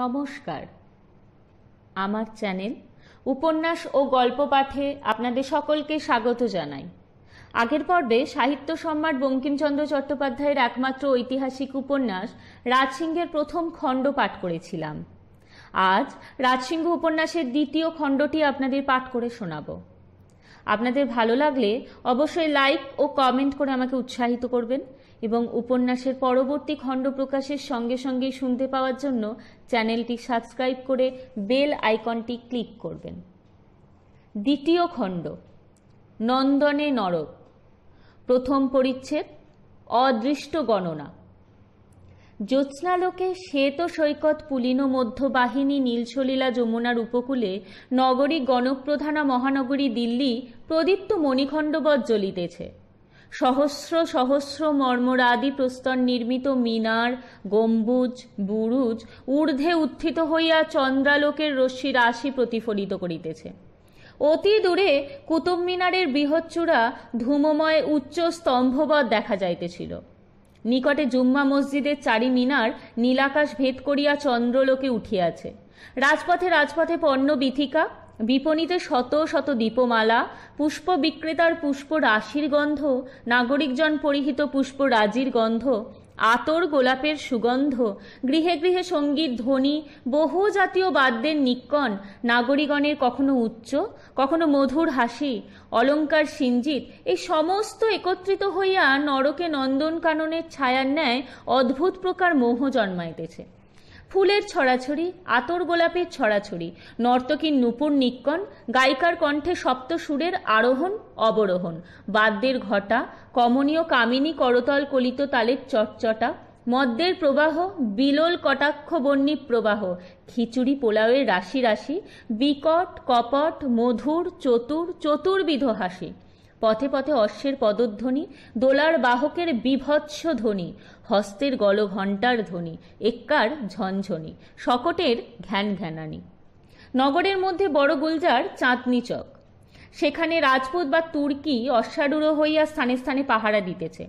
নমস্কার আমার চ্যানেল উপন্যাস ও গল্প পাঠে আপনাদের সকলকে স্বাগত জানাই আগের পর্বে সাহিত্য সম্রাট বঙ্কিমচন্দ্র চট্টোপাধ্যায়ের একমাত্র ঐতিহাসিক উপন্যাস রাজসিংহের প্রথম খণ্ড পাঠ করেছিলাম আজ রাজসিংহ উপন্যাসের দ্বিতীয় খণ্ডটি আপনাদের পাঠ করে শোনাব আপনাদের ভালো লাগলে অবশ্যই লাইক ও কমেন্ট করে আমাকে উৎসাহিত করবেন এবং উপন্যাসের পরবর্তী খণ্ড প্রকাশের সঙ্গে সঙ্গে শুনতে পাওয়ার জন্য চ্যানেলটি সাবস্ক্রাইব করে বেল আইকনটি ক্লিক করবেন দ্বিতীয় খণ্ড নন্দনে নরক প্রথম পরিচ্ছেদ অদৃষ্ট গণনা জ্যোৎস্নালোকে শ্বেত সৈকত পুলিন মধ্যবাহিনী নীলসলীলা যমুনার উপকূলে নগরী গণপ্রধানা মহানগরী দিল্লি প্রদীপ্ত মণিখণ্ডবৎ জ্বলিতেছে সহস্র সহস্র মর্মরাদি প্রস্তর নির্মিত মিনার গম্বুজ বুরুজ ঊর্ধ্বে উত্থিত হইয়া চন্দ্রালোকের রশ্মি রাশি প্রতিফলিত করিতেছে অতি দূরে কুতুব মিনারের বৃহচ্চূড়া ধূমময় উচ্চ স্তম্ভবৎ দেখা যাইতেছিল নিকটে জুম্মা মসজিদের চারি মিনার নীলাকাশ ভেদ করিয়া চন্দ্রলোকে উঠিয়াছে রাজপথে রাজপথে পণ্য বিথিকা বিপণীতে শত শত দীপমালা পুষ্প বিক্রেতার পুষ্প রাশির গন্ধ নাগরিকজন পরিহিত পুষ্প রাজির গন্ধ আতর গোলাপের সুগন্ধ গৃহে গৃহে সঙ্গীত ধ্বনি বহু জাতীয় বাদ্যের নিক্কন নাগরিকগণের কখনো উচ্চ কখনো মধুর হাসি অলঙ্কার সিঞ্জিত এই সমস্ত একত্রিত হইয়া নরকে নন্দনকাননের ছায়ার ন্যায় অদ্ভুত প্রকার মোহ জন্মাইতেছে ফুলের ছড়াছড়ি আতর গোলাপের ছড়াছড়ি নর্তকীর নূপুর নিক্কণ গায়িকার কণ্ঠে সপ্ত সুরের আরোহণ অবরোহণ বাদ্যের ঘটা কমনীয় কামিনী করতল কলিত তালের চটচটা মদ্যের প্রবাহ বিলোল কটাক্ষ বন্যী প্রবাহ খিচুড়ি পোলাওয়ের রাশি রাশি বিকট কপট মধুর চতুর চতুর্বিধ হাসি পথে পথে অশ্বের পদধ্বনি দোলার বাহকের বিভৎস ধ্বনি হস্তের গল ঘণ্টার ধ্বনি এক্কার ঝনঝনি শকটের ঘ্যান ঘ্যানানি নগরের মধ্যে বড় গুলজার চাঁদনি চক সেখানে রাজপুত বা তুর্কি অশ্বারূঢ় হইয়া স্থানে স্থানে পাহারা দিতেছে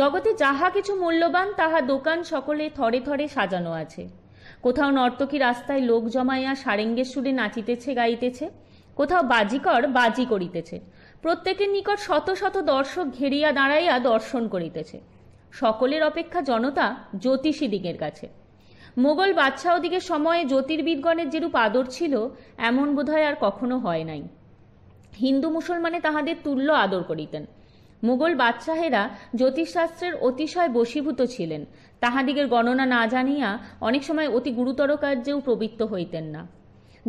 জগতে যাহা কিছু মূল্যবান তাহা দোকান সকলে থরে থরে সাজানো আছে কোথাও নর্তকী রাস্তায় লোক জমাইয়া সারেঙ্গের সুরে নাচিতেছে গাইতেছে কোথাও বাজিকর বাজি করিতেছে প্রত্যেকের নিকট শত শত দর্শক ঘেরিয়া দাঁড়াইয়া দর্শন করিতেছে সকলের অপেক্ষা জনতা জ্যোতিষীদিগের কাছে মোগল বাদশাহ দিকের সময়ে জ্যোতির্বিদগণের যেরূপ আদর ছিল এমন বোধহয় আর কখনো হয় নাই হিন্দু মুসলমানে তাহাদের তুল্য আদর করিতেন মোগল বাদশাহেরা জ্যোতিষশাস্ত্রের অতিশয় বশীভূত ছিলেন তাহাদিগের গণনা না জানিয়া অনেক সময় অতি গুরুতর কার্যেও প্রবৃত্ত হইতেন না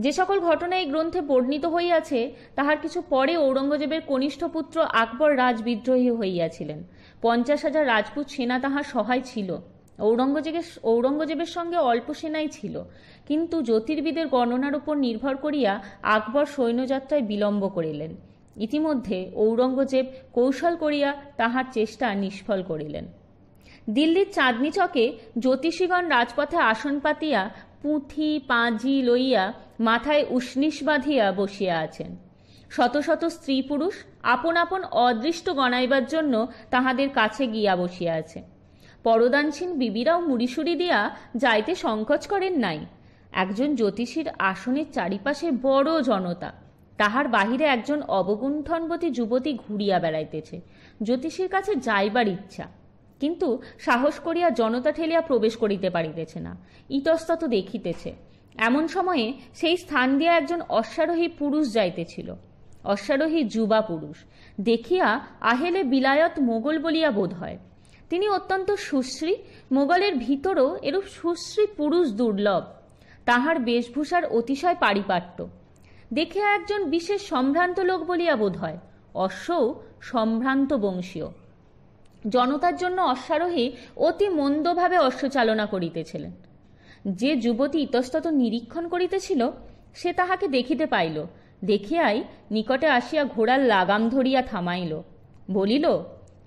যে সকল ঘটনা এই গ্রন্থে বর্ণিত হইয়াছে তাহার কিছু পরে ঔরঙ্গজেবের কনিষ্ঠ পুত্র আকবর রাজ বিদ্রোহী হইয়াছিলেন পঞ্চাশ হাজার রাজপুত সেনা তাহার সহায় ছিল ঔরঙ্গজেবের ঔরঙ্গজেবের সঙ্গে অল্প সেনাই ছিল কিন্তু জ্যোতির্বিদের গণনার উপর নির্ভর করিয়া আকবর সৈন্যযাত্রায় বিলম্ব করিলেন ইতিমধ্যে ঔরঙ্গজেব কৌশল করিয়া তাহার চেষ্টা নিষ্ফল করিলেন দিল্লির চাঁদনি চকে জ্যোতিষীগণ রাজপথে আসন পাতিয়া পুঁথি পাঁজি লইয়া মাথায় উষ্ণিস বাঁধিয়া বসিয়া আছেন শত শত স্ত্রী পুরুষ আপন আপন অদৃষ্ট গণাইবার জন্য তাহাদের কাছে গিয়া বসিয়া আছে পরদানসীন বিবিরাও মুড়িসুড়ি দিয়া যাইতে সংকোচ করেন নাই একজন জ্যোতিষীর আসনের চারিপাশে বড় জনতা তাহার বাহিরে একজন অবগুণ্ঠনবতী যুবতী ঘুরিয়া বেড়াইতেছে জ্যোতিষীর কাছে যাইবার ইচ্ছা কিন্তু সাহস করিয়া জনতা ঠেলিয়া প্রবেশ করিতে পারিতেছে না ইতস্তত দেখিতেছে এমন সময়ে সেই স্থান দিয়া একজন অশ্বারোহী পুরুষ যাইতেছিল অশ্বারোহী যুবা পুরুষ দেখিয়া আহেলে বিলায়ত মোগল বলিয়া বোধ হয় তিনি অত্যন্ত সুশ্রী মোগলের ভিতরও এরূপ সুশ্রী পুরুষ দুর্লভ তাহার বেশভূষার অতিশয় পারিপাট্য দেখিয়া একজন বিশেষ সম্ভ্রান্ত লোক বলিয়া বোধ হয় অশ্ব সম্ভ্রান্ত বংশীয় জনতার জন্য অশ্বারোহী অতি মন্দভাবে অশ্বচালনা করিতেছিলেন যে যুবতী ইতস্তত নিরীক্ষণ করিতেছিল সে তাহাকে দেখিতে পাইল দেখিয়াই নিকটে আসিয়া ঘোড়ার লাগাম ধরিয়া থামাইল বলিল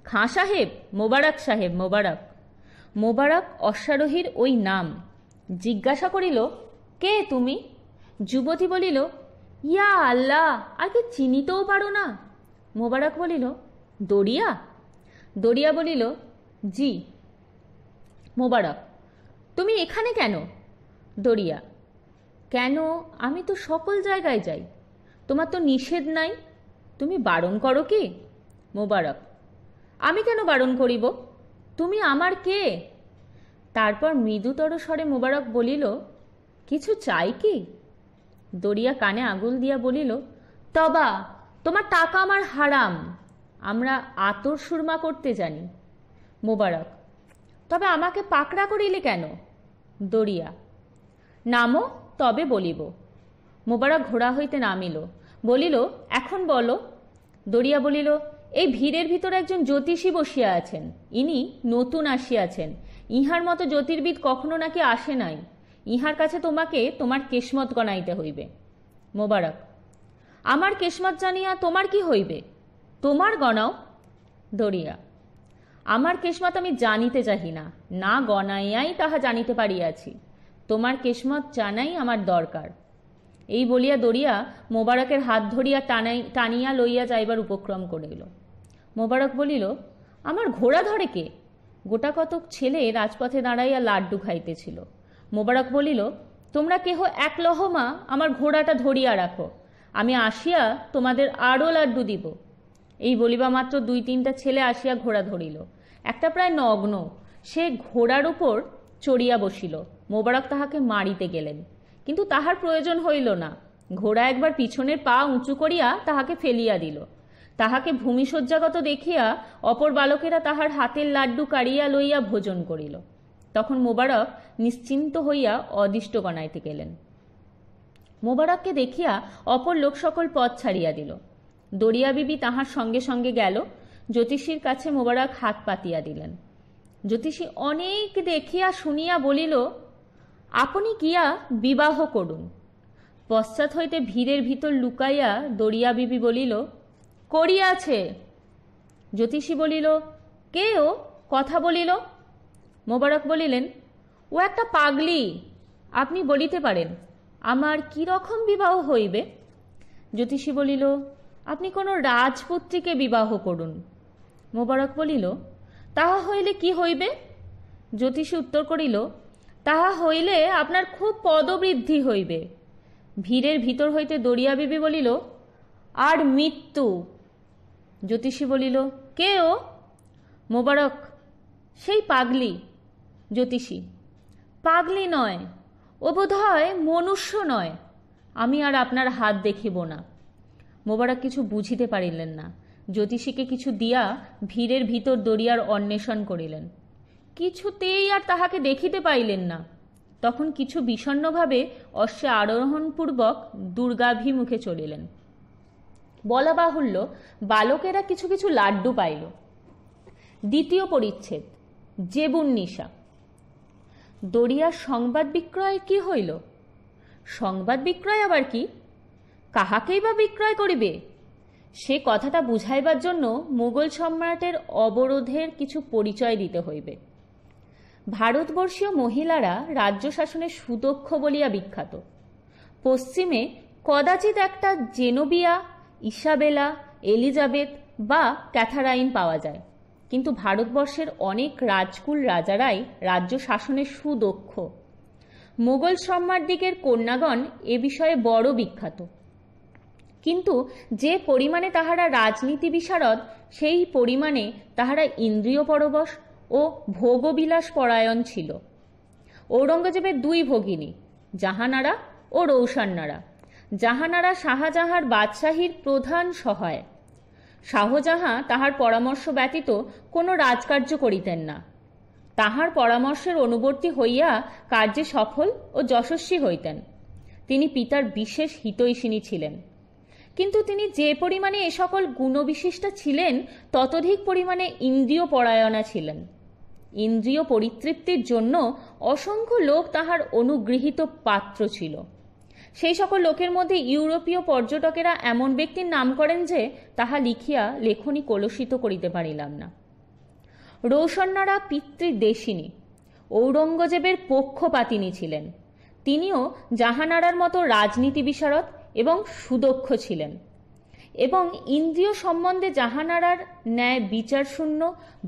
খাঁ সাহেব মোবারক সাহেব মোবারক মোবারক অশ্বারোহীর ওই নাম জিজ্ঞাসা করিল কে তুমি যুবতী বলিল ইয়া আল্লাহ আর কি চিনিতেও পারো না মোবারক বলিল দড়িয়া দরিয়া বলিল জি মোবারক তুমি এখানে কেন দরিয়া কেন আমি তো সকল জায়গায় যাই তোমার তো নিষেধ নাই তুমি বারণ করো কি মোবারক আমি কেন বারণ করিব তুমি আমার কে তারপর মৃদুতর স্বরে মোবারক বলিল কিছু চাই কি দরিয়া কানে আগুল দিয়া বলিল তবা তোমার টাকা আমার হারাম আমরা আতর সুরমা করতে জানি মোবারক তবে আমাকে পাকড়া করিলে কেন দরিয়া নামো তবে বলিব মোবারক ঘোড়া হইতে নামিল বলিল এখন বলো দরিয়া বলিল এই ভিড়ের ভিতর একজন জ্যোতিষী বসিয়া আছেন ইনি নতুন আসিয়াছেন ইহার মতো জ্যোতির্বিদ কখনো নাকি আসে নাই ইহার কাছে তোমাকে তোমার কেসমত গণাইতে হইবে মোবারক আমার কেসমত জানিয়া তোমার কি হইবে তোমার গণাও দরিয়া আমার কেশমত আমি জানিতে চাহি না না গণাইয়াই তাহা জানিতে পারিয়াছি তোমার কেসমত জানাই আমার দরকার এই বলিয়া দড়িয়া মোবারকের হাত ধরিয়া টানাই টানিয়া লইয়া যাইবার উপক্রম করিল মোবারক বলিল আমার ঘোড়া ধরে কে গোটা কতক ছেলে রাজপথে দাঁড়াইয়া লাড্ডু খাইতেছিল মোবারক বলিল তোমরা কেহ এক লহমা আমার ঘোড়াটা ধরিয়া রাখো আমি আসিয়া তোমাদের আরও লাড্ডু দিব এই বলিবা মাত্র দুই তিনটা ছেলে আসিয়া ঘোড়া ধরিল একটা প্রায় নগ্ন সে ঘোড়ার উপর চড়িয়া বসিল মোবারক তাহাকে মারিতে গেলেন কিন্তু তাহার প্রয়োজন হইল না ঘোড়া একবার পিছনের পা উঁচু করিয়া তাহাকে ফেলিয়া দিল তাহাকে ভূমিশয্যাগত দেখিয়া অপর বালকেরা তাহার হাতের লাড্ডু কাড়িয়া লইয়া ভোজন করিল তখন মোবারক নিশ্চিন্ত হইয়া অদিষ্ট গণাইতে গেলেন মোবারককে দেখিয়া অপর লোক সকল পথ ছাড়িয়া দিল দরিয়া বিবি তাহার সঙ্গে সঙ্গে গেল জ্যোতিষীর কাছে মোবারক হাত পাতিয়া দিলেন জ্যোতিষী অনেক দেখিয়া শুনিয়া বলিল আপনি গিয়া বিবাহ করুন পশ্চাৎ হইতে ভিড়ের ভিতর লুকাইয়া দরিয়া বিবি বলিল করিয়াছে জ্যোতিষী বলিল কে ও কথা বলিল মোবারক বলিলেন ও একটা পাগলি আপনি বলিতে পারেন আমার কি রকম বিবাহ হইবে জ্যোতিষী বলিল আপনি কোনো রাজপুত্রীকে বিবাহ করুন মোবারক বলিল তাহা হইলে কি হইবে জ্যোতিষী উত্তর করিল তাহা হইলে আপনার খুব পদবৃদ্ধি হইবে ভিড়ের ভিতর হইতে দরিয়া বিবি বলিল আর মৃত্যু জ্যোতিষী বলিল কে ও মোবারক সেই পাগলি জ্যোতিষী পাগলি নয় ও বোধ হয় মনুষ্য নয় আমি আর আপনার হাত দেখিব না মোবারক কিছু বুঝিতে পারিলেন না জ্যোতিষীকে কিছু দিয়া ভিড়ের ভিতর দরিয়ার অন্বেষণ করিলেন কিছুতেই আর তাহাকে দেখিতে পাইলেন না তখন কিছু বিষণ্নভাবে অশ্বে আরোহণপূর্বক দুর্গাভিমুখে চলিলেন বলা বাহুল্য বালকেরা কিছু কিছু লাড্ডু পাইল দ্বিতীয় পরিচ্ছেদ জেবুন নিশা দরিয়ার সংবাদ বিক্রয় কি হইল সংবাদ বিক্রয় আবার কি কাহাকেই বা বিক্রয় করিবে সে কথাটা বুঝাইবার জন্য মুঘল সম্রাটের অবরোধের কিছু পরিচয় দিতে হইবে ভারতবর্ষীয় মহিলারা রাজ্য শাসনে সুদক্ষ বলিয়া বিখ্যাত পশ্চিমে কদাচিৎ একটা জেনোবিয়া ইসাবেলা এলিজাবেথ বা ক্যাথারাইন পাওয়া যায় কিন্তু ভারতবর্ষের অনেক রাজকুল রাজারাই রাজ্য শাসনে সুদক্ষ মোগল দিকের কন্যাগণ এ বিষয়ে বড় বিখ্যাত কিন্তু যে পরিমাণে তাহারা রাজনীতি বিশারদ সেই পরিমাণে তাহারা ইন্দ্রিয় পরবশ ও ভোগবিলাস পরায়ণ ছিল ঔরঙ্গজেবের দুই ভগিনী জাহানারা ও রৌশান্নারা জাহানারা শাহজাহার বাদশাহীর প্রধান সহায় শাহজাহা তাহার পরামর্শ ব্যতীত কোনো রাজকার্য করিতেন না তাহার পরামর্শের অনুবর্তী হইয়া কার্যে সফল ও যশস্বী হইতেন তিনি পিতার বিশেষ হিতৈষিণী ছিলেন কিন্তু তিনি যে পরিমাণে এ সকল গুণবিশিষ্ট ছিলেন ততধিক পরিমাণে ইন্দ্রিয় পরায়ণা ছিলেন ইন্দ্রিয় পরিতৃপ্তির জন্য অসংখ্য লোক তাহার অনুগৃহীত পাত্র ছিল সেই সকল লোকের মধ্যে ইউরোপীয় পর্যটকেরা এমন ব্যক্তির নাম করেন যে তাহা লিখিয়া লেখনি কলুষিত করিতে পারিলাম না রৌষণ্যরা পিতৃদেশিনী ঔরঙ্গজেবের পক্ষপাতিনী ছিলেন তিনিও জাহানারার মতো রাজনীতি বিশারদ এবং সুদক্ষ ছিলেন এবং ইন্দ্রিয় সম্বন্ধে জাহানারার ন্যায় বিচারশূন্য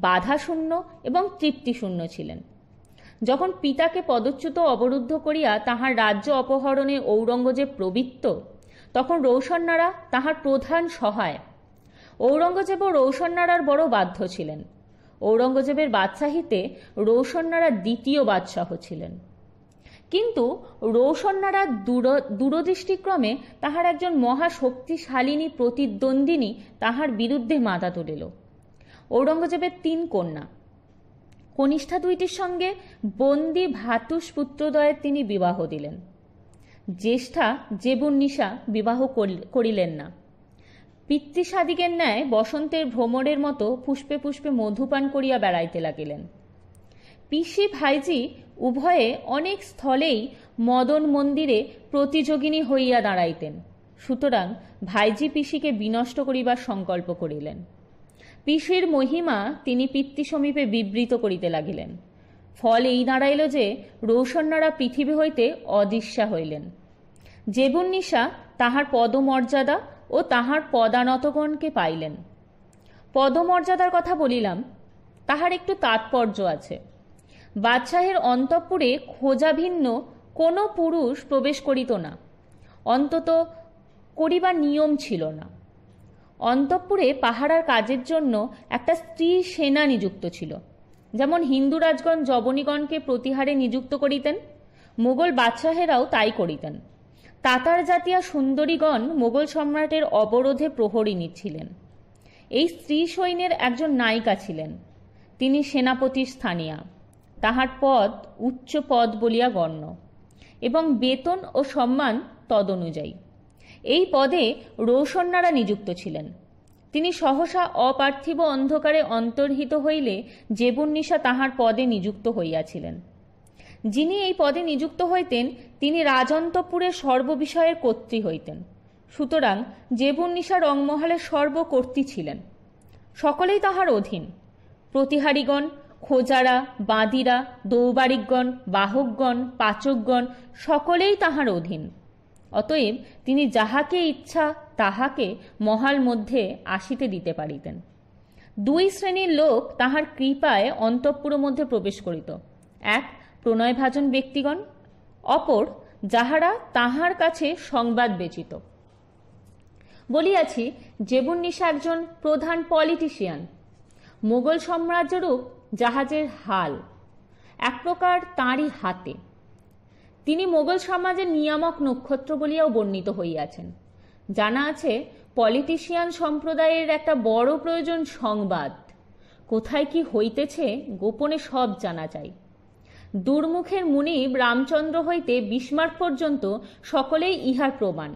বাধাশূন্য এবং তৃপ্তিশূন্য ছিলেন যখন পিতাকে পদচ্যুত অবরুদ্ধ করিয়া তাহার রাজ্য অপহরণে ঔরঙ্গজেব প্রবৃত্ত তখন রৌশন্যারা তাহার প্রধান সহায় ঔরঙ্গজেবও রৌশন্যারার বড় বাধ্য ছিলেন ঔরঙ্গজেবের বাদশাহীতে রৌশন্যারা দ্বিতীয় বাদশাহ ছিলেন কিন্তু রৌশন্যারা দূরদৃষ্টিক্রমে তাহার একজন মহাশক্তিশালিনী প্রতিদ্বন্দ্বিনী তাহার বিরুদ্ধে মাথা তুলিল ঔরঙ্গজেবের তিন কন্যা কনিষ্ঠা দুইটির সঙ্গে বন্দি ভাতুষ পুত্রদয়ের তিনি বিবাহ দিলেন জ্যেষ্ঠা নিশা বিবাহ করিলেন না পিতৃসাদিকের ন্যায় বসন্তের ভ্রমণের মতো পুষ্পে পুষ্পে মধুপান করিয়া বেড়াইতে লাগিলেন পিসি ভাইজি উভয়ে অনেক স্থলেই মদন মন্দিরে প্রতিযোগিনী হইয়া দাঁড়াইতেন সুতরাং ভাইজি পিসিকে বিনষ্ট করিবার সংকল্প করিলেন পিসির মহিমা তিনি সমীপে বিবৃত করিতে লাগিলেন ফল এই দাঁড়াইল যে রৌশন্যারা পৃথিবী হইতে অদৃশ্যা হইলেন জেবুন্নিশা তাহার পদমর্যাদা ও তাহার পদানতগণকে পাইলেন পদমর্যাদার কথা বলিলাম তাহার একটু তাৎপর্য আছে বাদশাহের অন্তঃপুরে খোঁজা ভিন্ন কোনো পুরুষ প্রবেশ করিত না অন্তত করিবার নিয়ম ছিল না অন্তঃপুরে পাহারার কাজের জন্য একটা স্ত্রী সেনা নিযুক্ত ছিল যেমন হিন্দু রাজগণ জবনীগণকে প্রতিহারে নিযুক্ত করিতেন মোগল বাদশাহেরাও তাই করিতেন তাতার জাতীয় সুন্দরীগণ মোগল সম্রাটের অবরোধে প্রহরী নিচ্ছিলেন এই স্ত্রী সৈন্যের একজন নায়িকা ছিলেন তিনি সেনাপতির স্থানীয়া তাহার পদ উচ্চ পদ বলিয়া গণ্য এবং বেতন ও সম্মান তদনুযায়ী এই পদে রৌশন্যারা নিযুক্ত ছিলেন তিনি সহসা অপার্থিব অন্ধকারে অন্তর্হিত হইলে জেবুন্নিশা তাহার পদে নিযুক্ত হইয়াছিলেন যিনি এই পদে নিযুক্ত হইতেন তিনি রাজন্তপুরের সর্ববিষয়ের কর্তৃ হইতেন সুতরাং জেবুন্নিশা রংমহলের সর্বকর্ত্রী ছিলেন সকলেই তাহার অধীন প্রতিহারীগণ খোজারা বাঁদিরা দৌবারিকগণ বাহকগণ পাচকগণ সকলেই তাহার অধীন অতএব তিনি যাহাকে ইচ্ছা তাহাকে মহাল মধ্যে আসিতে দিতে পারিতেন দুই শ্রেণীর লোক তাহার কৃপায় অন্তঃপুর মধ্যে প্রবেশ করিত এক প্রণয়ভাজন ব্যক্তিগণ অপর যাহারা তাহার কাছে সংবাদ বেচিত বলিয়াছি জেবুন্নিশা একজন প্রধান পলিটিশিয়ান মোগল সাম্রাজ্যরূপ জাহাজের হাল এক প্রকার তাঁরই হাতে তিনি মোগল সমাজের নিয়ামক নক্ষত্র বলিয়াও বর্ণিত হইয়াছেন জানা আছে পলিটিশিয়ান সম্প্রদায়ের একটা বড় প্রয়োজন সংবাদ কোথায় কি হইতেছে গোপনে সব জানা যায় দুর্মুখের মুনিব রামচন্দ্র হইতে বিস্মার্ক পর্যন্ত সকলেই ইহার প্রমাণ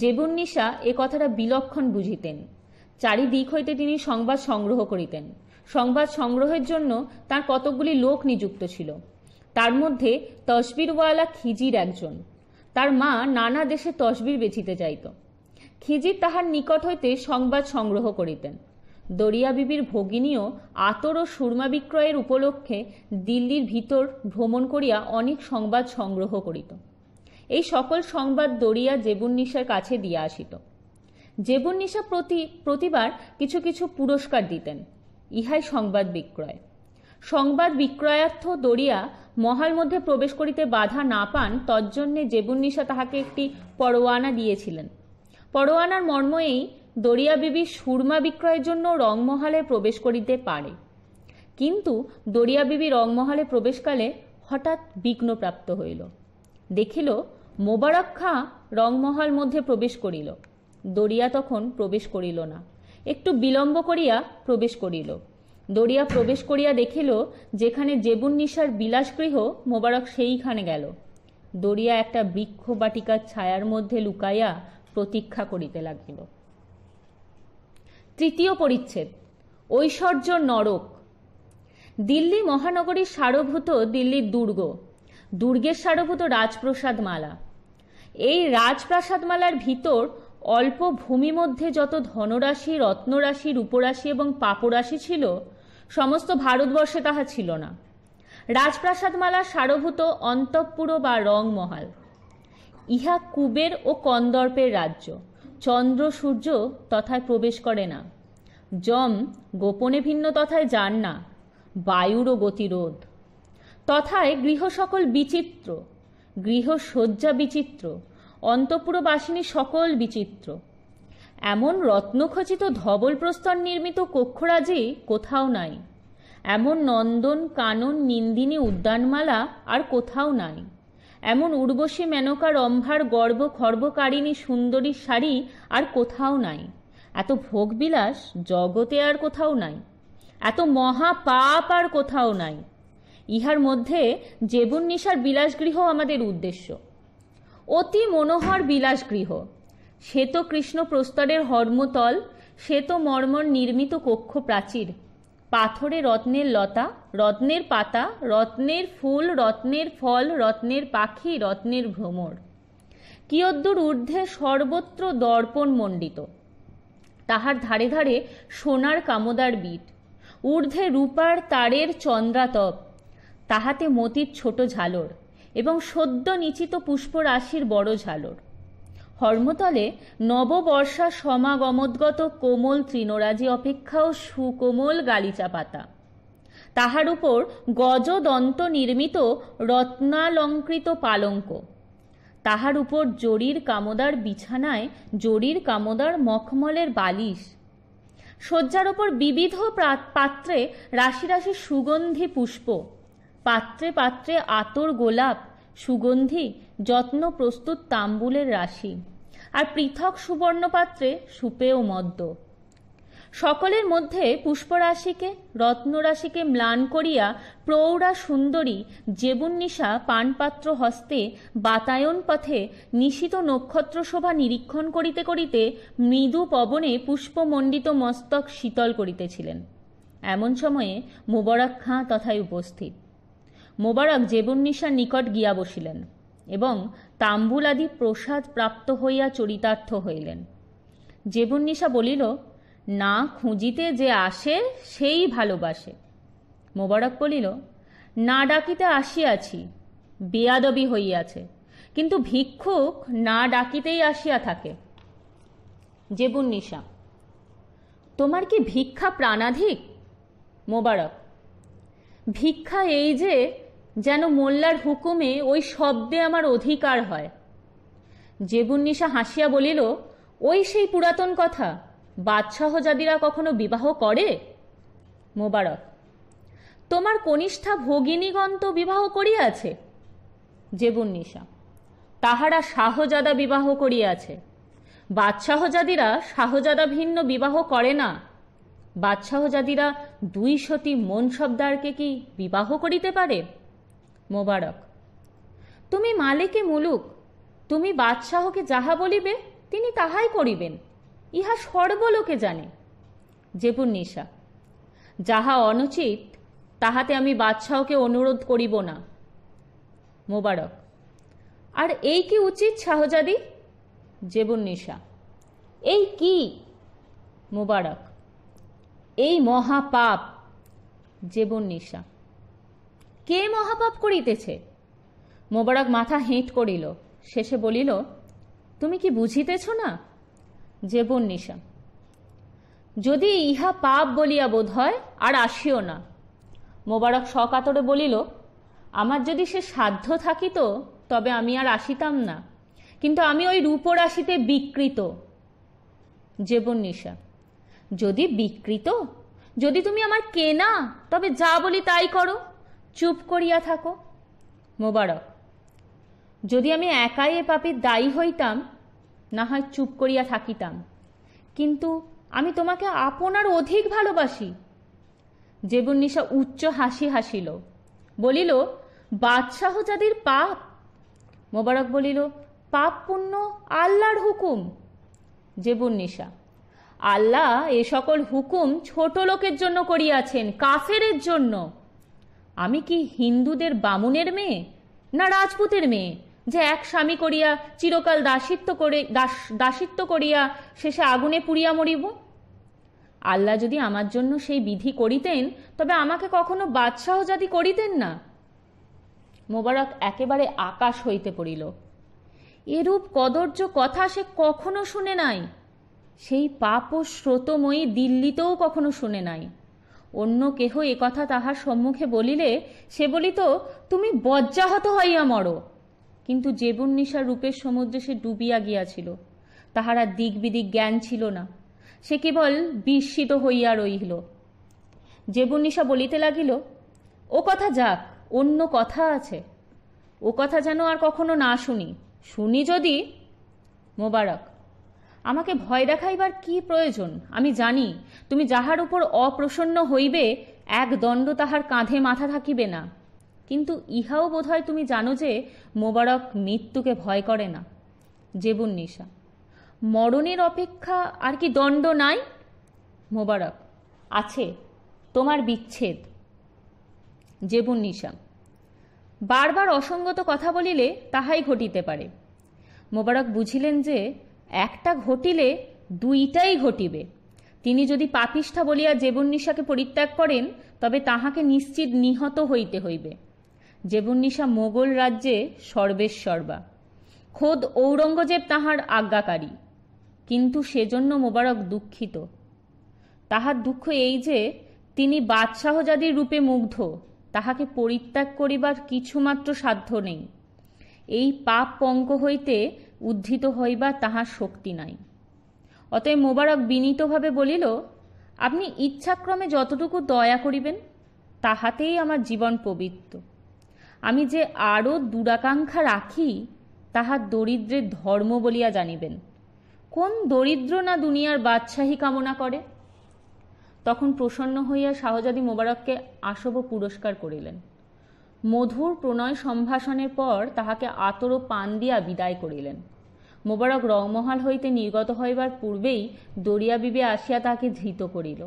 জেবুন্নিশা এ কথাটা বিলক্ষণ বুঝিতেন চারিদিক হইতে তিনি সংবাদ সংগ্রহ করিতেন সংবাদ সংগ্রহের জন্য তার কতকগুলি লোক নিযুক্ত ছিল তার মধ্যে তসবিরওয়ালা খিজির একজন তার মা নানা দেশে তসবির বেচিতে যাইত খিজির তাহার নিকট হইতে সংবাদ সংগ্রহ করিতেন দরিয়া বিবির ভগিনীও আতর ও সুরমা বিক্রয়ের উপলক্ষে দিল্লির ভিতর ভ্রমণ করিয়া অনেক সংবাদ সংগ্রহ করিত এই সকল সংবাদ দরিয়া জেবুন নিশার কাছে দিয়া আসিত জেবুন নিশা প্রতি প্রতিবার কিছু কিছু পুরস্কার দিতেন ইহাই সংবাদ বিক্রয় সংবাদ বিক্রয়ার্থ দরিয়া মহাল মধ্যে প্রবেশ করিতে বাধা না পান তজ্জন্যে জেবুন্নিশা তাহাকে একটি পরোয়ানা দিয়েছিলেন পরোয়ানার মর্ম এই দরিয়া বিবি সুরমা বিক্রয়ের জন্য রংমহালে প্রবেশ করিতে পারে কিন্তু দরিয়া বিবি রংমহালে প্রবেশকালে হঠাৎ বিঘ্নপ্রাপ্ত হইল দেখিল মোবারক খাঁ রংমহাল মধ্যে প্রবেশ করিল দরিয়া তখন প্রবেশ করিল না একটু বিলম্ব করিয়া প্রবেশ করিল দরিয়া প্রবেশ করিয়া দেখিল যেখানে জেবুন নিশার বিলাসগৃহ মোবারক সেইখানে গেল দরিয়া একটা বৃক্ষ বাটিকার ছায়ার মধ্যে লুকাইয়া প্রতীক্ষা করিতে লাগিল তৃতীয় পরিচ্ছেদ ঐশ্বর্য নরক দিল্লি মহানগরীর সারভূত দিল্লির দুর্গ দুর্গের সারভূত রাজপ্রসাদ মালা এই রাজপ্রাসাদমালার ভিতর অল্প ভূমি মধ্যে যত ধনরাশি রত্নরাশি রূপরাশি এবং পাপরাশি ছিল সমস্ত ভারতবর্ষে তাহা ছিল না মালা সারভূত অন্তঃপুর বা রংমহাল ইহা কুবের ও কন্দর্পের রাজ্য চন্দ্র সূর্য তথায় প্রবেশ করে না যম গোপনে ভিন্ন তথায় যান না বায়ুরও গতিরোধ তথায় গৃহ সকল বিচিত্র গৃহ শয্যা বিচিত্র অন্তপুরবাসিনী সকল বিচিত্র এমন রত্নখচিত ধবল প্রস্তর নির্মিত কক্ষরাজি কোথাও নাই এমন নন্দন কানন নিন্দিনী উদ্যানমালা আর কোথাও নাই এমন উর্বশী মেনকা রম্ভার গর্ব খর্বকারিণী সুন্দরী শাড়ি আর কোথাও নাই এত ভোগবিলাস জগতে আর কোথাও নাই এত মহা পাপ আর কোথাও নাই ইহার মধ্যে জেবুন নিশার বিলাসগৃহ আমাদের উদ্দেশ্য অতি মনোহর বিলাস গৃহ শ্বেত কৃষ্ণ প্রস্তরের হর্মতল শ্বেত মর্মর নির্মিত কক্ষ প্রাচীর পাথরে রত্নের লতা রত্নের পাতা রত্নের ফুল রত্নের ফল রত্নের পাখি রত্নের ভ্রমর কিয়দ্দূর ঊর্ধ্বে সর্বত্র দর্পণ মণ্ডিত তাহার ধারে ধারে সোনার কামদার বিট ঊর্ধ্বে রূপার তারের চন্দ্রাতপ তাহাতে মতির ছোট ঝালর এবং সদ্য নিচিত পুষ্পরাশির বড় ঝালর হর্মতলে নববর্ষা সমাগমদ্গত কোমল তৃণরাজি অপেক্ষাও সুকোমল গালিচা পাতা তাহার উপর গজদন্ত নির্মিত রত্নালঙ্কৃত পালঙ্ক তাহার উপর জরির কামদার বিছানায় জরির কামদার মখমলের বালিশ শয্যার উপর বিবিধ পাত্রে রাশি রাশি সুগন্ধি পুষ্প পাত্রে পাত্রে আতর গোলাপ সুগন্ধি যত্ন প্রস্তুত তাম্বুলের রাশি আর পৃথক সুবর্ণপাত্রে সুপেয় মদ্য সকলের মধ্যে পুষ্পরাশিকে রত্নরাশিকে ম্লান করিয়া প্রৌঢ়া সুন্দরী জেবুন্নিশা পানপাত্র হস্তে বাতায়ন পথে নিশিত নক্ষত্র শোভা নিরীক্ষণ করিতে করিতে মৃদু পবনে পুষ্পমণ্ডিত মস্তক শীতল করিতেছিলেন এমন সময়ে মুবরক খাঁ তথায় উপস্থিত মোবারক জেবুন্নিশার নিকট গিয়া বসিলেন এবং তাম্বুল আদি প্রসাদ প্রাপ্ত হইয়া চরিতার্থ হইলেন জেবুন্নিশা বলিল না খুঁজিতে যে আসে সেই ভালোবাসে মোবারক বলিল না ডাকিতে আসিয়াছি বেয়াদবি হইয়াছে কিন্তু ভিক্ষুক না ডাকিতেই আসিয়া থাকে জেবুন্নিশা তোমার কি ভিক্ষা প্রাণাধিক মোবারক ভিক্ষা এই যে যেন মোল্লার হুকুমে ওই শব্দে আমার অধিকার হয় জেবুন্নিশা হাসিয়া বলিল ওই সেই পুরাতন কথা বাদশাহজাদিরা কখনো বিবাহ করে মোবারক তোমার কনিষ্ঠা ভগিনীগণ তো বিবাহ করিয়াছে জেবুন্নিশা তাহারা শাহজাদা বিবাহ করিয়াছে বাদশাহজাদিরা শাহজাদা ভিন্ন বিবাহ করে না বাদশাহজাদিরা দুই সতী মন শব্দারকে কি বিবাহ করিতে পারে মোবারক তুমি মালিকে মুলুক তুমি বাদশাহকে যাহা বলিবে তিনি তাহাই করিবেন ইহা সর্বলোকে জানে জেপুর নিশা যাহা অনুচিত তাহাতে আমি বাদশাহকে অনুরোধ করিব না মোবারক আর এই কি উচিত শাহজাদি জেবুর নিশা এই কি মোবারক এই মহাপাপ জীবন নিশা কে মহাপাপ করিতেছে মোবারক মাথা হেঁট করিল শেষে বলিল তুমি কি বুঝিতেছ না জীবন নিশা যদি ইহা পাপ বলিয়া বোধ হয় আর আসিও না মোবারক সকাতরে বলিল আমার যদি সে সাধ্য থাকিত তবে আমি আর আসিতাম না কিন্তু আমি ওই রূপরাশিতে বিকৃত জীবন নিশা যদি বিকৃত যদি তুমি আমার কেনা তবে যা বলি তাই করো চুপ করিয়া থাকো মোবারক যদি আমি একাই এ পাপে দায়ী হইতাম না হয় চুপ করিয়া থাকিতাম কিন্তু আমি তোমাকে আপনার অধিক ভালোবাসি জীবননিশা উচ্চ হাসি হাসিল বলিল বাদশাহ যাদের পাপ মোবারক বলিল পাপ পুণ্য আল্লাহর হুকুম জীবননিশা আল্লাহ এ সকল হুকুম ছোট লোকের জন্য করিয়াছেন কাফেরের জন্য আমি কি হিন্দুদের বামুনের মেয়ে না রাজপুতের মেয়ে যে এক স্বামী করিয়া চিরকাল দাসিত্ব করে দাস দাসিত্ব করিয়া শেষে আগুনে পুড়িয়া মরিব আল্লাহ যদি আমার জন্য সেই বিধি করিতেন তবে আমাকে কখনো বাদশাহ জাতি করিতেন না মোবারক একেবারে আকাশ হইতে পড়িল এরূপ কদর্য কথা সে কখনো শুনে নাই সেই পাপ ও স্রোতময়ী দিল্লিতেও কখনো শুনে নাই অন্য কেহ কথা তাহার সম্মুখে বলিলে সে বলিত তুমি বজ্জাহত হইয়া মরো কিন্তু জীবন নিশা রূপের সমুদ্রে সে ডুবিয়া গিয়াছিল তাহার আর দিক বিদিক জ্ঞান ছিল না সে কেবল বিস্মিত হইয়া রইল জীবন নিশা বলিতে লাগিল ও কথা যাক অন্য কথা আছে ও কথা যেন আর কখনো না শুনি শুনি যদি মোবারক আমাকে ভয় দেখাইবার কি প্রয়োজন আমি জানি তুমি যাহার উপর অপ্রসন্ন হইবে এক দণ্ড তাহার কাঁধে মাথা থাকিবে না কিন্তু ইহাও বোধহয় তুমি জানো যে মোবারক মৃত্যুকে ভয় করে না জেবুন নিশা মরণের অপেক্ষা আর কি দণ্ড নাই মোবারক আছে তোমার বিচ্ছেদ জেবুন নিশা বারবার অসঙ্গত কথা বলিলে তাহাই ঘটিতে পারে মোবারক বুঝিলেন যে একটা ঘটিলে দুইটাই ঘটিবে তিনি যদি পাপিষ্ঠা বলিয়া জীবননিশাকে পরিত্যাগ করেন তবে তাহাকে নিশ্চিত নিহত হইতে হইবে জীবননিশা মোগল রাজ্যে সর্বেশ্বর্বা খোদ ঔরঙ্গজেব তাহার আজ্ঞাকারী কিন্তু সেজন্য মোবারক দুঃখিত তাহার দুঃখ এই যে তিনি বাদশাহজাদির রূপে মুগ্ধ তাহাকে পরিত্যাগ করিবার কিছুমাত্র সাধ্য নেই এই পাপ পঙ্ক হইতে উদ্ধৃত হইবার তাহার শক্তি নাই অতএব মোবারক বিনীতভাবে বলিল আপনি ইচ্ছাক্রমে যতটুকু দয়া করিবেন তাহাতেই আমার জীবন পবিত্র আমি যে আরও দুরাকাঙ্ক্ষা রাখি তাহা দরিদ্রের ধর্ম বলিয়া জানিবেন কোন দরিদ্র না দুনিয়ার বাদশাহী কামনা করে তখন প্রসন্ন হইয়া শাহজাদি মোবারককে আসব পুরস্কার করিলেন মধুর প্রণয় সম্ভাষণের পর তাহাকে আতর পান দিয়া বিদায় করিলেন মোবারক রংমহাল হইতে নির্গত হইবার পূর্বেই দরিয়া বিবে আসিয়া তাহাকে ধৃত করিল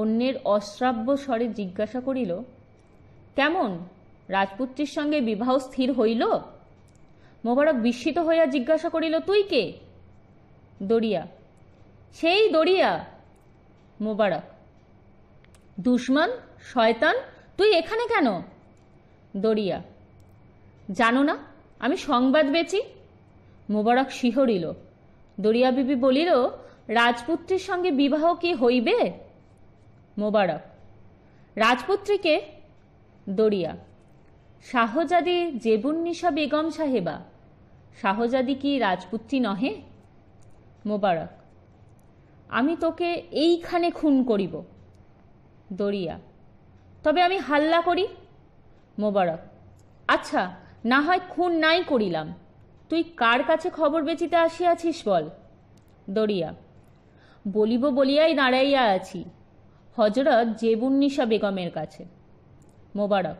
অন্যের অশ্রাব্য স্বরে জিজ্ঞাসা করিল কেমন রাজপুত্রীর সঙ্গে বিবাহ স্থির হইল মোবারক বিস্মিত হইয়া জিজ্ঞাসা করিল তুই কে দরিয়া সেই দরিয়া মোবারক দুশ্মন শয়তান তুই এখানে কেন দরিয়া জানো না আমি সংবাদ বেচি মোবারক শিহরিল দরিয়া বিবি বলিল রাজপুত্রের সঙ্গে বিবাহ কি হইবে মোবারক রাজপুত্রীকে দরিয়া শাহজাদি জেবুন্নিসা বেগম সাহেবা শাহজাদি কি রাজপুত্রী নহে মোবারক আমি তোকে এইখানে খুন করিব দরিয়া তবে আমি হাল্লা করি মোবারক আচ্ছা না হয় খুন নাই করিলাম তুই কার কাছে খবর বেচিতে আসিয়াছিস বল দরিয়া বলিব বলিয়াই দাঁড়াইয়া আছি হজরত জেবুন্নিশা বেগমের কাছে মোবারক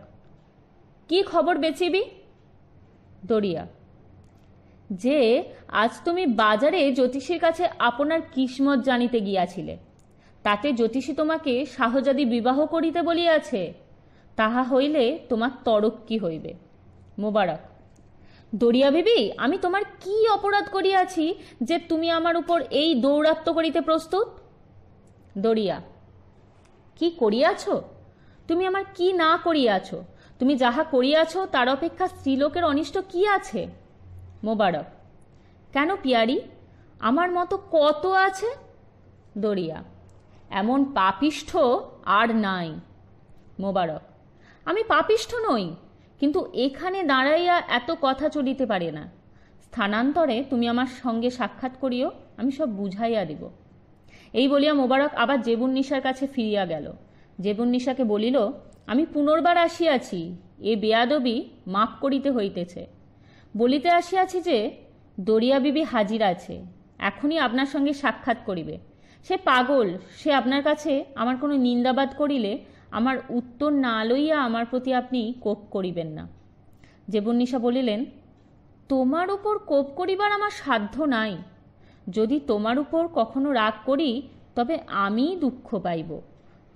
কি খবর বেচিবি দরিয়া যে আজ তুমি বাজারে জ্যোতিষীর কাছে আপনার কিসমত জানিতে গিয়াছিলে তাতে জ্যোতিষী তোমাকে শাহজাদি বিবাহ করিতে বলিয়াছে তাহা হইলে তোমার তরক কি হইবে মোবারক দরিয়া বিবি আমি তোমার কি অপরাধ করিয়াছি যে তুমি আমার উপর এই দৌরাত্ম করিতে প্রস্তুত দরিয়া কি করিয়াছ তুমি আমার কি না করিয়াছ তুমি যাহা করিয়াছ তার অপেক্ষা স্ত্রীলোকের অনিষ্ট কি আছে মোবারক কেন পিয়ারি আমার মতো কত আছে দরিয়া এমন পাপিষ্ঠ আর নাই মোবারক আমি পাপিষ্ঠ নই কিন্তু এখানে দাঁড়াইয়া এত কথা চলিতে পারে না স্থানান্তরে তুমি আমার সঙ্গে সাক্ষাৎ করিও আমি সব বুঝাইয়া দিব এই বলিয়া মোবারক আবার জেবুন নিশার কাছে ফিরিয়া গেল জেবুন নিশাকে বলিল আমি পুনর্বার আসিয়াছি এ বেয়াদবি মাপ করিতে হইতেছে বলিতে আসিয়াছি যে দরিয়া বিবি হাজির আছে এখনই আপনার সঙ্গে সাক্ষাৎ করিবে সে পাগল সে আপনার কাছে আমার কোনো নিন্দাবাদ করিলে আমার উত্তর না লইয়া আমার প্রতি আপনি কোপ করিবেন না জীবন্নিশা বলিলেন তোমার উপর কোপ করিবার আমার সাধ্য নাই যদি তোমার উপর কখনো রাগ করি তবে আমি দুঃখ পাইব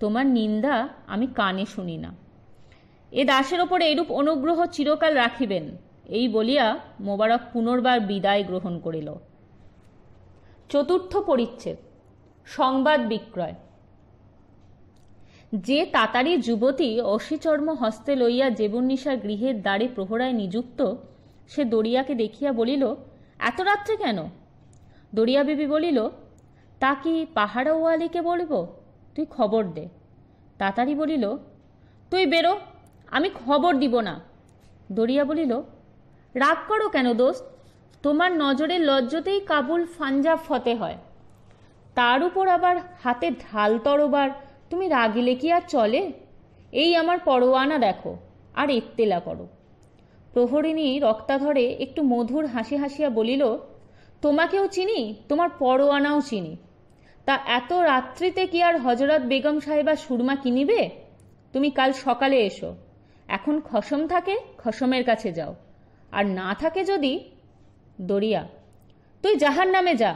তোমার নিন্দা আমি কানে শুনি না এ দাসের ওপর এরূপ অনুগ্রহ চিরকাল রাখিবেন এই বলিয়া মোবারক পুনর্বার বিদায় গ্রহণ করিল চতুর্থ পরিচ্ছেদ সংবাদ বিক্রয় যে তাতারি যুবতী অসিচর্ম হস্তে লইয়া জীবননিশার গৃহের দ্বারে প্রহরায় নিযুক্ত সে দরিয়াকে দেখিয়া বলিল এত রাত্রে কেন দরিয়া বিবি বলিল তা কি পাহাড়ওয়ালিকে বলব তুই খবর দে তাতারি বলিল তুই বেরো আমি খবর দিব না দরিয়া বলিল রাগ করো কেন দোস্ত তোমার নজরের লজ্জতেই কাবুল ফাঞ্জা ফতে হয় তার উপর আবার হাতে ঢাল তরবার তুমি রাগিলে কি আর চলে এই আমার পরোয়ানা দেখো আর এত্তেলা করো প্রহরিণী রক্তাধরে একটু মধুর হাসি হাসিয়া বলিল তোমাকেও চিনি তোমার পরোয়ানাও চিনি তা এত রাত্রিতে কি আর হজরত বেগম সাহেবা সুরমা কিনিবে তুমি কাল সকালে এসো এখন খসম থাকে খসমের কাছে যাও আর না থাকে যদি দরিয়া তুই জাহার নামে যা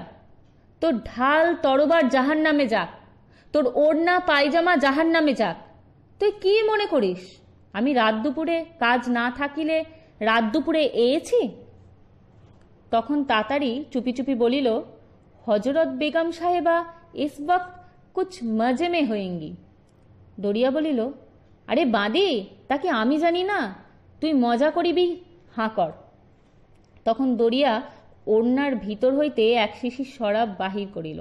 তোর ঢাল তরবার জাহার নামে যাক তোর ওড়না পায়জামা জাহার নামে যাক তুই কি মনে করিস আমি রাত দুপুরে কাজ না থাকিলে রাত দুপুরে এয়েছি তখন তাতারি চুপি চুপি বলিল হজরত বেগম সাহেবা ইস বক কুছ মজে মে হয়েঙ্গি দরিয়া বলিল আরে বাঁদি তাকে আমি জানি না তুই মজা করিবি হাঁ কর তখন দরিয়া ওড়নার ভিতর হইতে এক শিশির শরাব বাহির করিল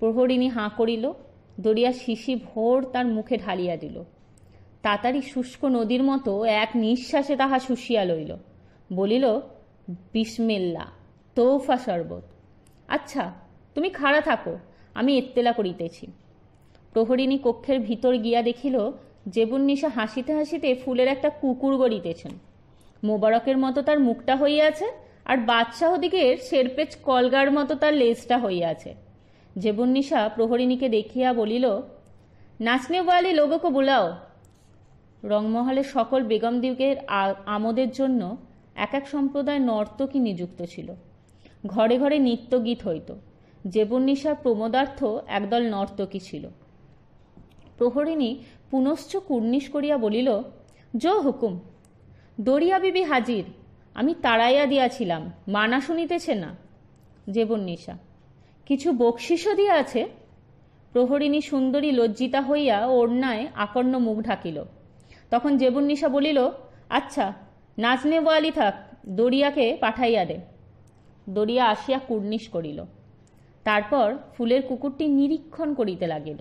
প্রহরিণী হাঁ করিল দরিয়া শিশি ভোর তার মুখে ঢালিয়া দিল তাড়াতাড়ি শুষ্ক নদীর মতো এক নিঃশ্বাসে তাহা শুষিয়া লইল বলিল বিসমিল্লা তৌফা শরবত আচ্ছা তুমি খাড়া থাকো আমি এত্তেলা করিতেছি প্রহরিণী কক্ষের ভিতর গিয়া দেখিল নিশা হাসিতে হাসিতে ফুলের একটা কুকুর গড়িতেছেন মোবারকের মতো তার মুখটা হইয়াছে আর বাদশাহ দিকের শেরপেচ কলগার মতো তার লেজটা হইয়াছে জেবুন্নিশা প্রহরিণীকে দেখিয়া বলিল নাচনে বয়ালি লোগোকে বোলাও রংমহলে সকল বেগম দিগের আমোদের জন্য এক এক সম্প্রদায় নর্তকী নিযুক্ত ছিল ঘরে ঘরে গীত হইত জেবুন্নিশার প্রমোদার্থ একদল নর্তকী ছিল প্রহরিণী পুনশ্চ কুর্নিশ করিয়া বলিল জো হুকুম দরিয়া বিবি হাজির আমি তাড়াইয়া দিয়াছিলাম মানা শুনিতেছে না জেবুন্নিশা কিছু বকশিসও আছে প্রহরিণী সুন্দরী লজ্জিতা হইয়া ওড়নায় আকর্ণ মুখ ঢাকিল তখন জেবুন্নিশা বলিল আচ্ছা নাজনে ওয়ালি থাক দড়িয়াকে পাঠাইয়া দে দড়িয়া আসিয়া কুর্নিশ করিল তারপর ফুলের কুকুরটি নিরীক্ষণ করিতে লাগিল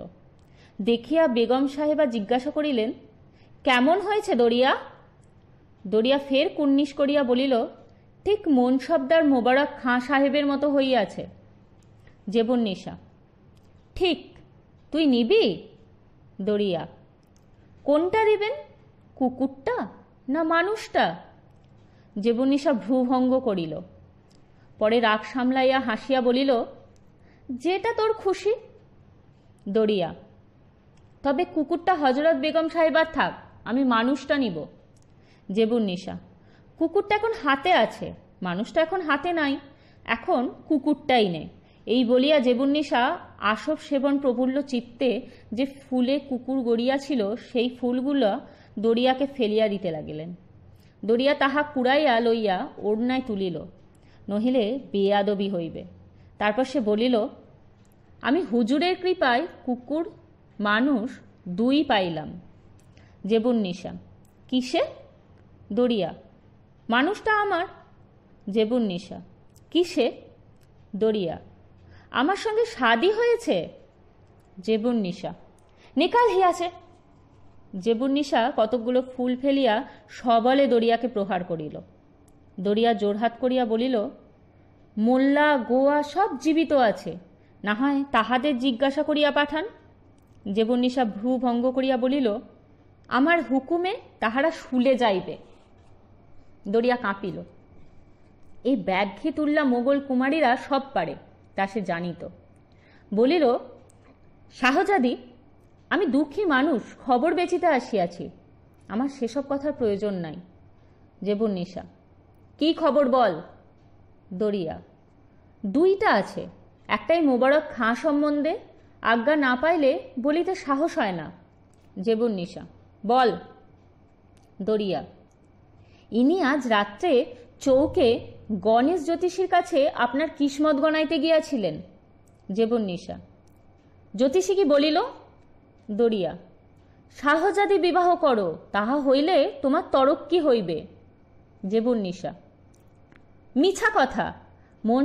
দেখিয়া বেগম সাহেবা জিজ্ঞাসা করিলেন কেমন হয়েছে দড়িয়া দড়িয়া ফের কুর্নিশ করিয়া বলিল ঠিক মন শব্দার মোবারক খাঁ সাহেবের মতো হইয়াছে জীবননিশা ঠিক তুই নিবি দড়িয়া কোনটা দিবেন কুকুরটা না মানুষটা জীবনীশা ভ্রুভঙ্গ করিল পরে রাগ সামলাইয়া হাসিয়া বলিল যেটা তোর খুশি দড়িয়া তবে কুকুরটা হজরত বেগম সাহেবার থাক আমি মানুষটা নিব জেবুন্নিশা কুকুরটা এখন হাতে আছে মানুষটা এখন হাতে নাই এখন কুকুরটাই নেই এই বলিয়া যেবুন্নিশা আসব সেবন প্রফুল্ল চিত্তে যে ফুলে কুকুর গড়িয়াছিল সেই ফুলগুলো দরিয়াকে ফেলিয়া দিতে লাগিলেন দরিয়া তাহা কুড়াইয়া লইয়া ওড়নায় তুলিল নহিলে বেয়াদবি হইবে তারপর সে বলিল আমি হুজুরের কৃপায় কুকুর মানুষ দুই পাইলাম জেবুন্নিশা কিসে দরিয়া মানুষটা আমার জেবুন্নিশা কিসে দরিয়া আমার সঙ্গে শাদি হয়েছে জেবুন নিশা নিকাল হিয়াছে জেবুন নিশা কতকগুলো ফুল ফেলিয়া সবলে দরিয়াকে প্রহার করিল দরিয়া জোরহাত করিয়া বলিল মোল্লা গোয়া সব জীবিত আছে না হয় তাহাদের জিজ্ঞাসা করিয়া পাঠান নিশা ভ্রু ভঙ্গ করিয়া বলিল আমার হুকুমে তাহারা শুলে যাইবে দরিয়া কাঁপিল এই ব্যাঘ্যে তুল্লা মোগল কুমারীরা সব পারে তা সে জানিত বলিল শাহজাদি আমি দুঃখী মানুষ খবর বেচিতে আসিয়াছি আমার সেসব কথার প্রয়োজন নাই জেবুর নিশা কি খবর বল দরিয়া দুইটা আছে একটাই মোবারক খাঁ সম্বন্ধে আজ্ঞা না পাইলে বলিতে সাহস হয় না জেবুর নিশা বল দরিয়া ইনি আজ রাত্রে চৌকে গণেশ জ্যোতিষীর কাছে আপনার কিসমত গণাইতে গিয়াছিলেন নিশা জ্যোতিষী কি বলিল দরিয়া শাহজাদি বিবাহ করো তাহা হইলে তোমার তরক কি হইবে নিশা মিছা কথা মন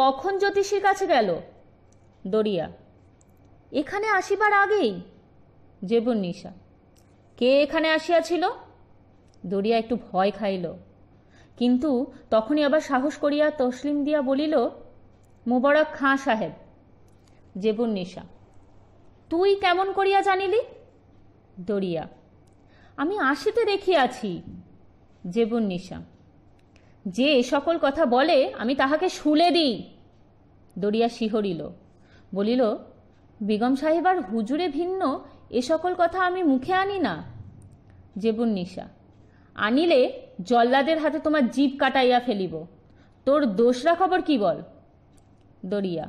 কখন জ্যোতিষীর কাছে গেল দরিয়া এখানে আসিবার আগেই নিশা কে এখানে আসিয়াছিল দরিয়া একটু ভয় খাইল কিন্তু তখনই আবার সাহস করিয়া তসলিম দিয়া বলিল মুবারক খাঁ সাহেব নিশা তুই কেমন করিয়া জানিলি দরিয়া আমি আসিতে দেখিয়াছি নিশা যে এ সকল কথা বলে আমি তাহাকে শুলে দিই দরিয়া শিহরিল বলিল বেগম সাহেব আর হুজুরে ভিন্ন এ সকল কথা আমি মুখে আনি না নিশা আনিলে জল্লাদের হাতে তোমার জীব কাটাইয়া ফেলিব তোর দোসরা খবর কি বল দরিয়া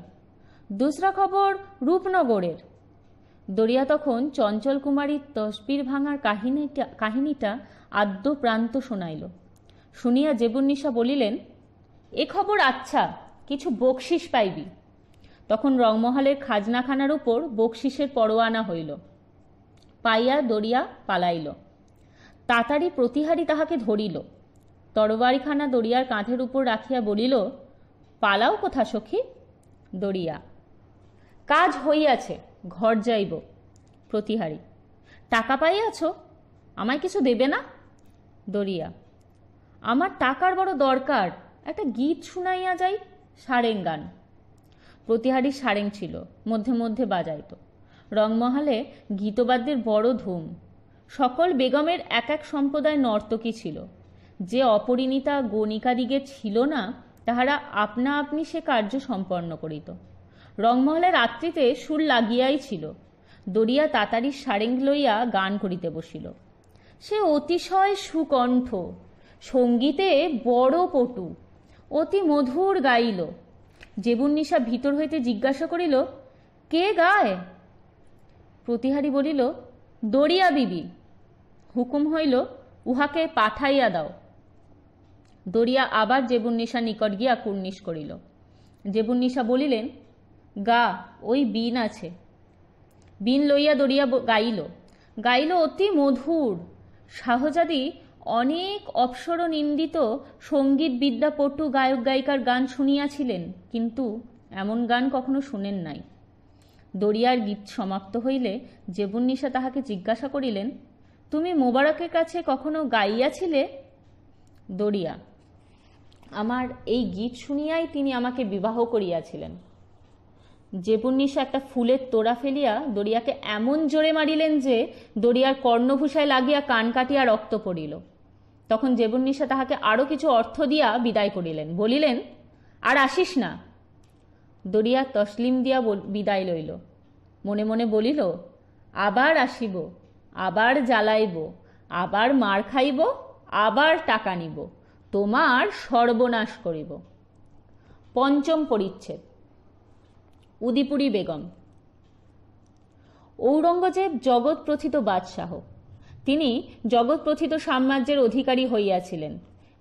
দোসরা খবর রূপনগরের দরিয়া তখন চঞ্চল কুমারীর তসবির ভাঙার কাহিনীটা কাহিনীটা আদ্য প্রান্ত শোনাইল শুনিয়া জেবুন্নিশা বলিলেন এ খবর আচ্ছা কিছু বকশিস পাইবি তখন রংমহলের খাজনাখানার উপর বকশিসের পরোয়ানা হইল পাইয়া দরিয়া পালাইল তাড়াতাড়ি প্রতিহারী তাহাকে ধরিল তরবারিখানা দড়িয়ার কাঁধের উপর রাখিয়া বলিল পালাও কোথা সখী দড়িয়া কাজ হইয়াছে ঘর যাইব প্রতিহারী টাকা পাইয়াছ আমায় কিছু দেবে না দড়িয়া আমার টাকার বড় দরকার একটা গীত শুনাইয়া যাই সারেং গান প্রতিহারী সারেং ছিল মধ্যে মধ্যে বাজাইত রংমহলে গীতবাদ্যের বড় ধুম সকল বেগমের এক এক সম্প্রদায় নর্তকী ছিল যে অপরিণীতা গণিকাদিগে ছিল না তাহারা আপনা আপনি সে কার্য সম্পন্ন করিত রংমহলে রাত্রিতে সুর লাগিয়াই ছিল দরিয়া তাতারি সারেং লইয়া গান করিতে বসিল সে অতিশয় সুকণ্ঠ সঙ্গীতে বড় পটু অতি মধুর গাইল নিশা ভিতর হইতে জিজ্ঞাসা করিল কে গায় প্রতিহারি বলিল দরিয়া বিবি হুকুম হইল উহাকে পাঠাইয়া দাও দরিয়া আবার জেবুন্নিশা নিকট গিয়া কুর্নিশ করিল জেবুন্নিশা বলিলেন গা ওই বিন আছে বিন লইয়া দরিয়া গাইল গাইল অতি মধুর শাহজাদি অনেক অপসর নিন্দিত সঙ্গীত বিদ্যাপটু গায়ক গায়িকার গান শুনিয়াছিলেন কিন্তু এমন গান কখনো শুনেন নাই দরিয়ার গীত সমাপ্ত হইলে জেবুন্নিশা তাহাকে জিজ্ঞাসা করিলেন তুমি মোবারকের কাছে কখনো গাইয়াছিলে দড়িয়া আমার এই গীত শুনিয়াই তিনি আমাকে বিবাহ করিয়াছিলেন জেপুন্নিশা একটা ফুলের তোড়া ফেলিয়া দড়িয়াকে এমন জোরে মারিলেন যে দড়িয়ার কর্ণভূষায় লাগিয়া কান কাটিয়া রক্ত পড়িল তখন জেবুন্নিশা তাহাকে আরও কিছু অর্থ দিয়া বিদায় করিলেন বলিলেন আর আসিস না দড়িয়া তসলিম দিয়া বিদায় লইল মনে মনে বলিল আবার আসিব আবার জ্বালাইব আবার মার খাইব আবার টাকা নিব তোমার সর্বনাশ করিব পঞ্চম পরিচ্ছেদ উদিপুরী বেগম ঔরঙ্গজেব জগৎ প্রথিত বাদশাহ তিনি জগৎপ্রথিত সাম্রাজ্যের অধিকারী হইয়াছিলেন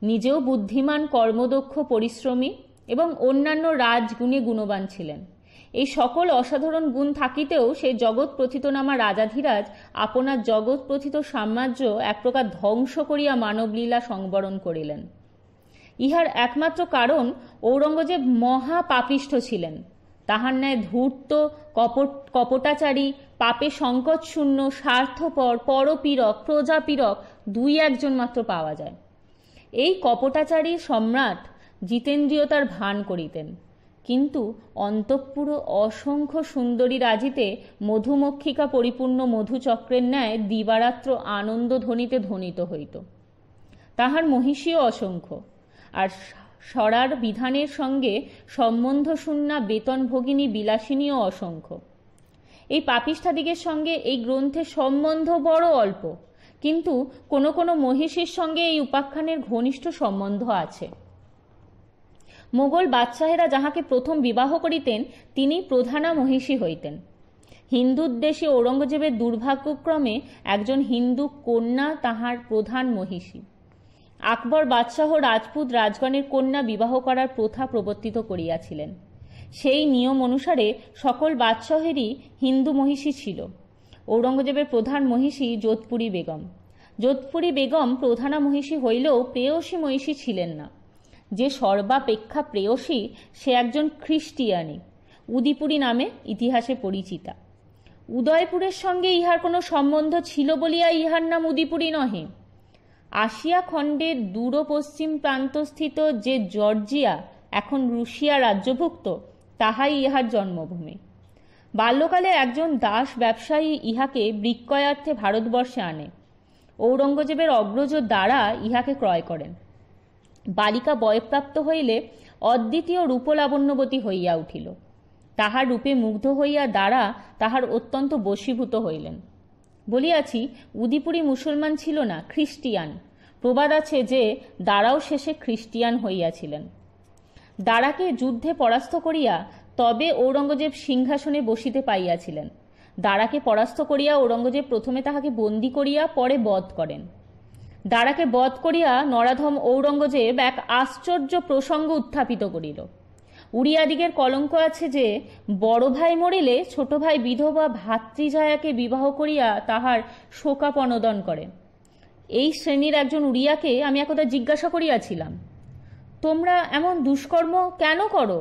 নিজেও বুদ্ধিমান কর্মদক্ষ পরিশ্রমী এবং অন্যান্য রাজগুণে গুণবান ছিলেন এই সকল অসাধারণ গুণ থাকিতেও সে জগৎ প্রথিত নামা রাজাধিরাজ আপনার জগৎ প্রথিত সাম্রাজ্য এক প্রকার ধ্বংস করিয়া মানবলীলা সংবরণ করিলেন ইহার একমাত্র কারণ ঔরঙ্গজেব মহা পাপিষ্ঠ ছিলেন তাহার ন্যায় ধূর্ত কপট কপটাচারী পাপে সংকটশূন্য স্বার্থপর পরপীরক প্রজাপীরক দুই একজন মাত্র পাওয়া যায় এই কপটাচারী সম্রাট জিতেন্দ্রিয়তার ভান করিতেন কিন্তু অন্তঃপুর অসংখ্য সুন্দরী রাজিতে মধুমক্ষিকা পরিপূর্ণ মধুচক্রের ন্যায় দিবারাত্র আনন্দ ধ্বনিতে ধ্বনিত হইত তাহার মহিষীও অসংখ্য আর সরার বিধানের সঙ্গে সম্বন্ধ শূন্যা ভগিনী বিলাসিনীও অসংখ্য এই পাপিষ্ঠাদিগের সঙ্গে এই গ্রন্থে সম্বন্ধ বড় অল্প কিন্তু কোনো কোনো মহিষীর সঙ্গে এই উপাখ্যানের ঘনিষ্ঠ সম্বন্ধ আছে মোগল বাদশাহেরা যাহাকে প্রথম বিবাহ করিতেন তিনি প্রধানা মহিষী হইতেন হিন্দুদ্দেশী ঔরঙ্গজেবের দুর্ভাগ্যক্রমে একজন হিন্দু কন্যা তাহার প্রধান মহিষী আকবর বাদশাহ রাজপুত রাজগণের কন্যা বিবাহ করার প্রথা প্রবর্তিত করিয়াছিলেন সেই নিয়ম অনুসারে সকল বাদশাহেরই হিন্দু মহিষী ছিল ঔরঙ্গজেবের প্রধান মহিষী যোধপুরী বেগম যোধপুরী বেগম প্রধানা মহিষী হইলেও প্রেয়সী মহিষী ছিলেন না যে সর্বাপেক্ষা প্রেয়সী সে একজন খ্রিস্টিয়ানি উদিপুরী নামে ইতিহাসে পরিচিতা উদয়পুরের সঙ্গে ইহার কোনো সম্বন্ধ ছিল বলিয়া ইহার নাম উদিপুরী নহে আসিয়া খণ্ডের দূর পশ্চিম প্রান্তস্থিত যে জর্জিয়া এখন রুশিয়া রাজ্যভুক্ত তাহাই ইহার জন্মভূমি বাল্যকালে একজন দাস ব্যবসায়ী ইহাকে বৃক্ষয়ার্থে ভারতবর্ষে আনে ঔরঙ্গজেবের অগ্রজ দ্বারা ইহাকে ক্রয় করেন বালিকা বয়প্রাপ্ত হইলে অদ্বিতীয় রূপলাবণ্যবতী হইয়া উঠিল তাহার রূপে মুগ্ধ হইয়া দ্বারা তাহার অত্যন্ত বশীভূত হইলেন বলিয়াছি উদিপুরী মুসলমান ছিল না খ্রিস্টিয়ান প্রবাদ আছে যে দ্বারাও শেষে খ্রিস্টিয়ান হইয়াছিলেন দ্বারাকে যুদ্ধে পরাস্ত করিয়া তবে ঔরঙ্গজেব সিংহাসনে বসিতে পাইয়াছিলেন দ্বারাকে পরাস্ত করিয়া ঔরঙ্গজেব প্রথমে তাহাকে বন্দী করিয়া পরে বধ করেন দাঁড়াকে বধ করিয়া নরাধম ঔরঙ্গজেব এক আশ্চর্য প্রসঙ্গ উত্থাপিত করিল উড়িয়াদিগের কলঙ্ক আছে যে বড় ভাই মরিলে ছোট ভাই বিধবা ভাতৃজায়াকে বিবাহ করিয়া তাহার শোকাপনদন করে এই শ্রেণীর একজন উড়িয়াকে আমি একদা জিজ্ঞাসা করিয়াছিলাম তোমরা এমন দুষ্কর্ম কেন করো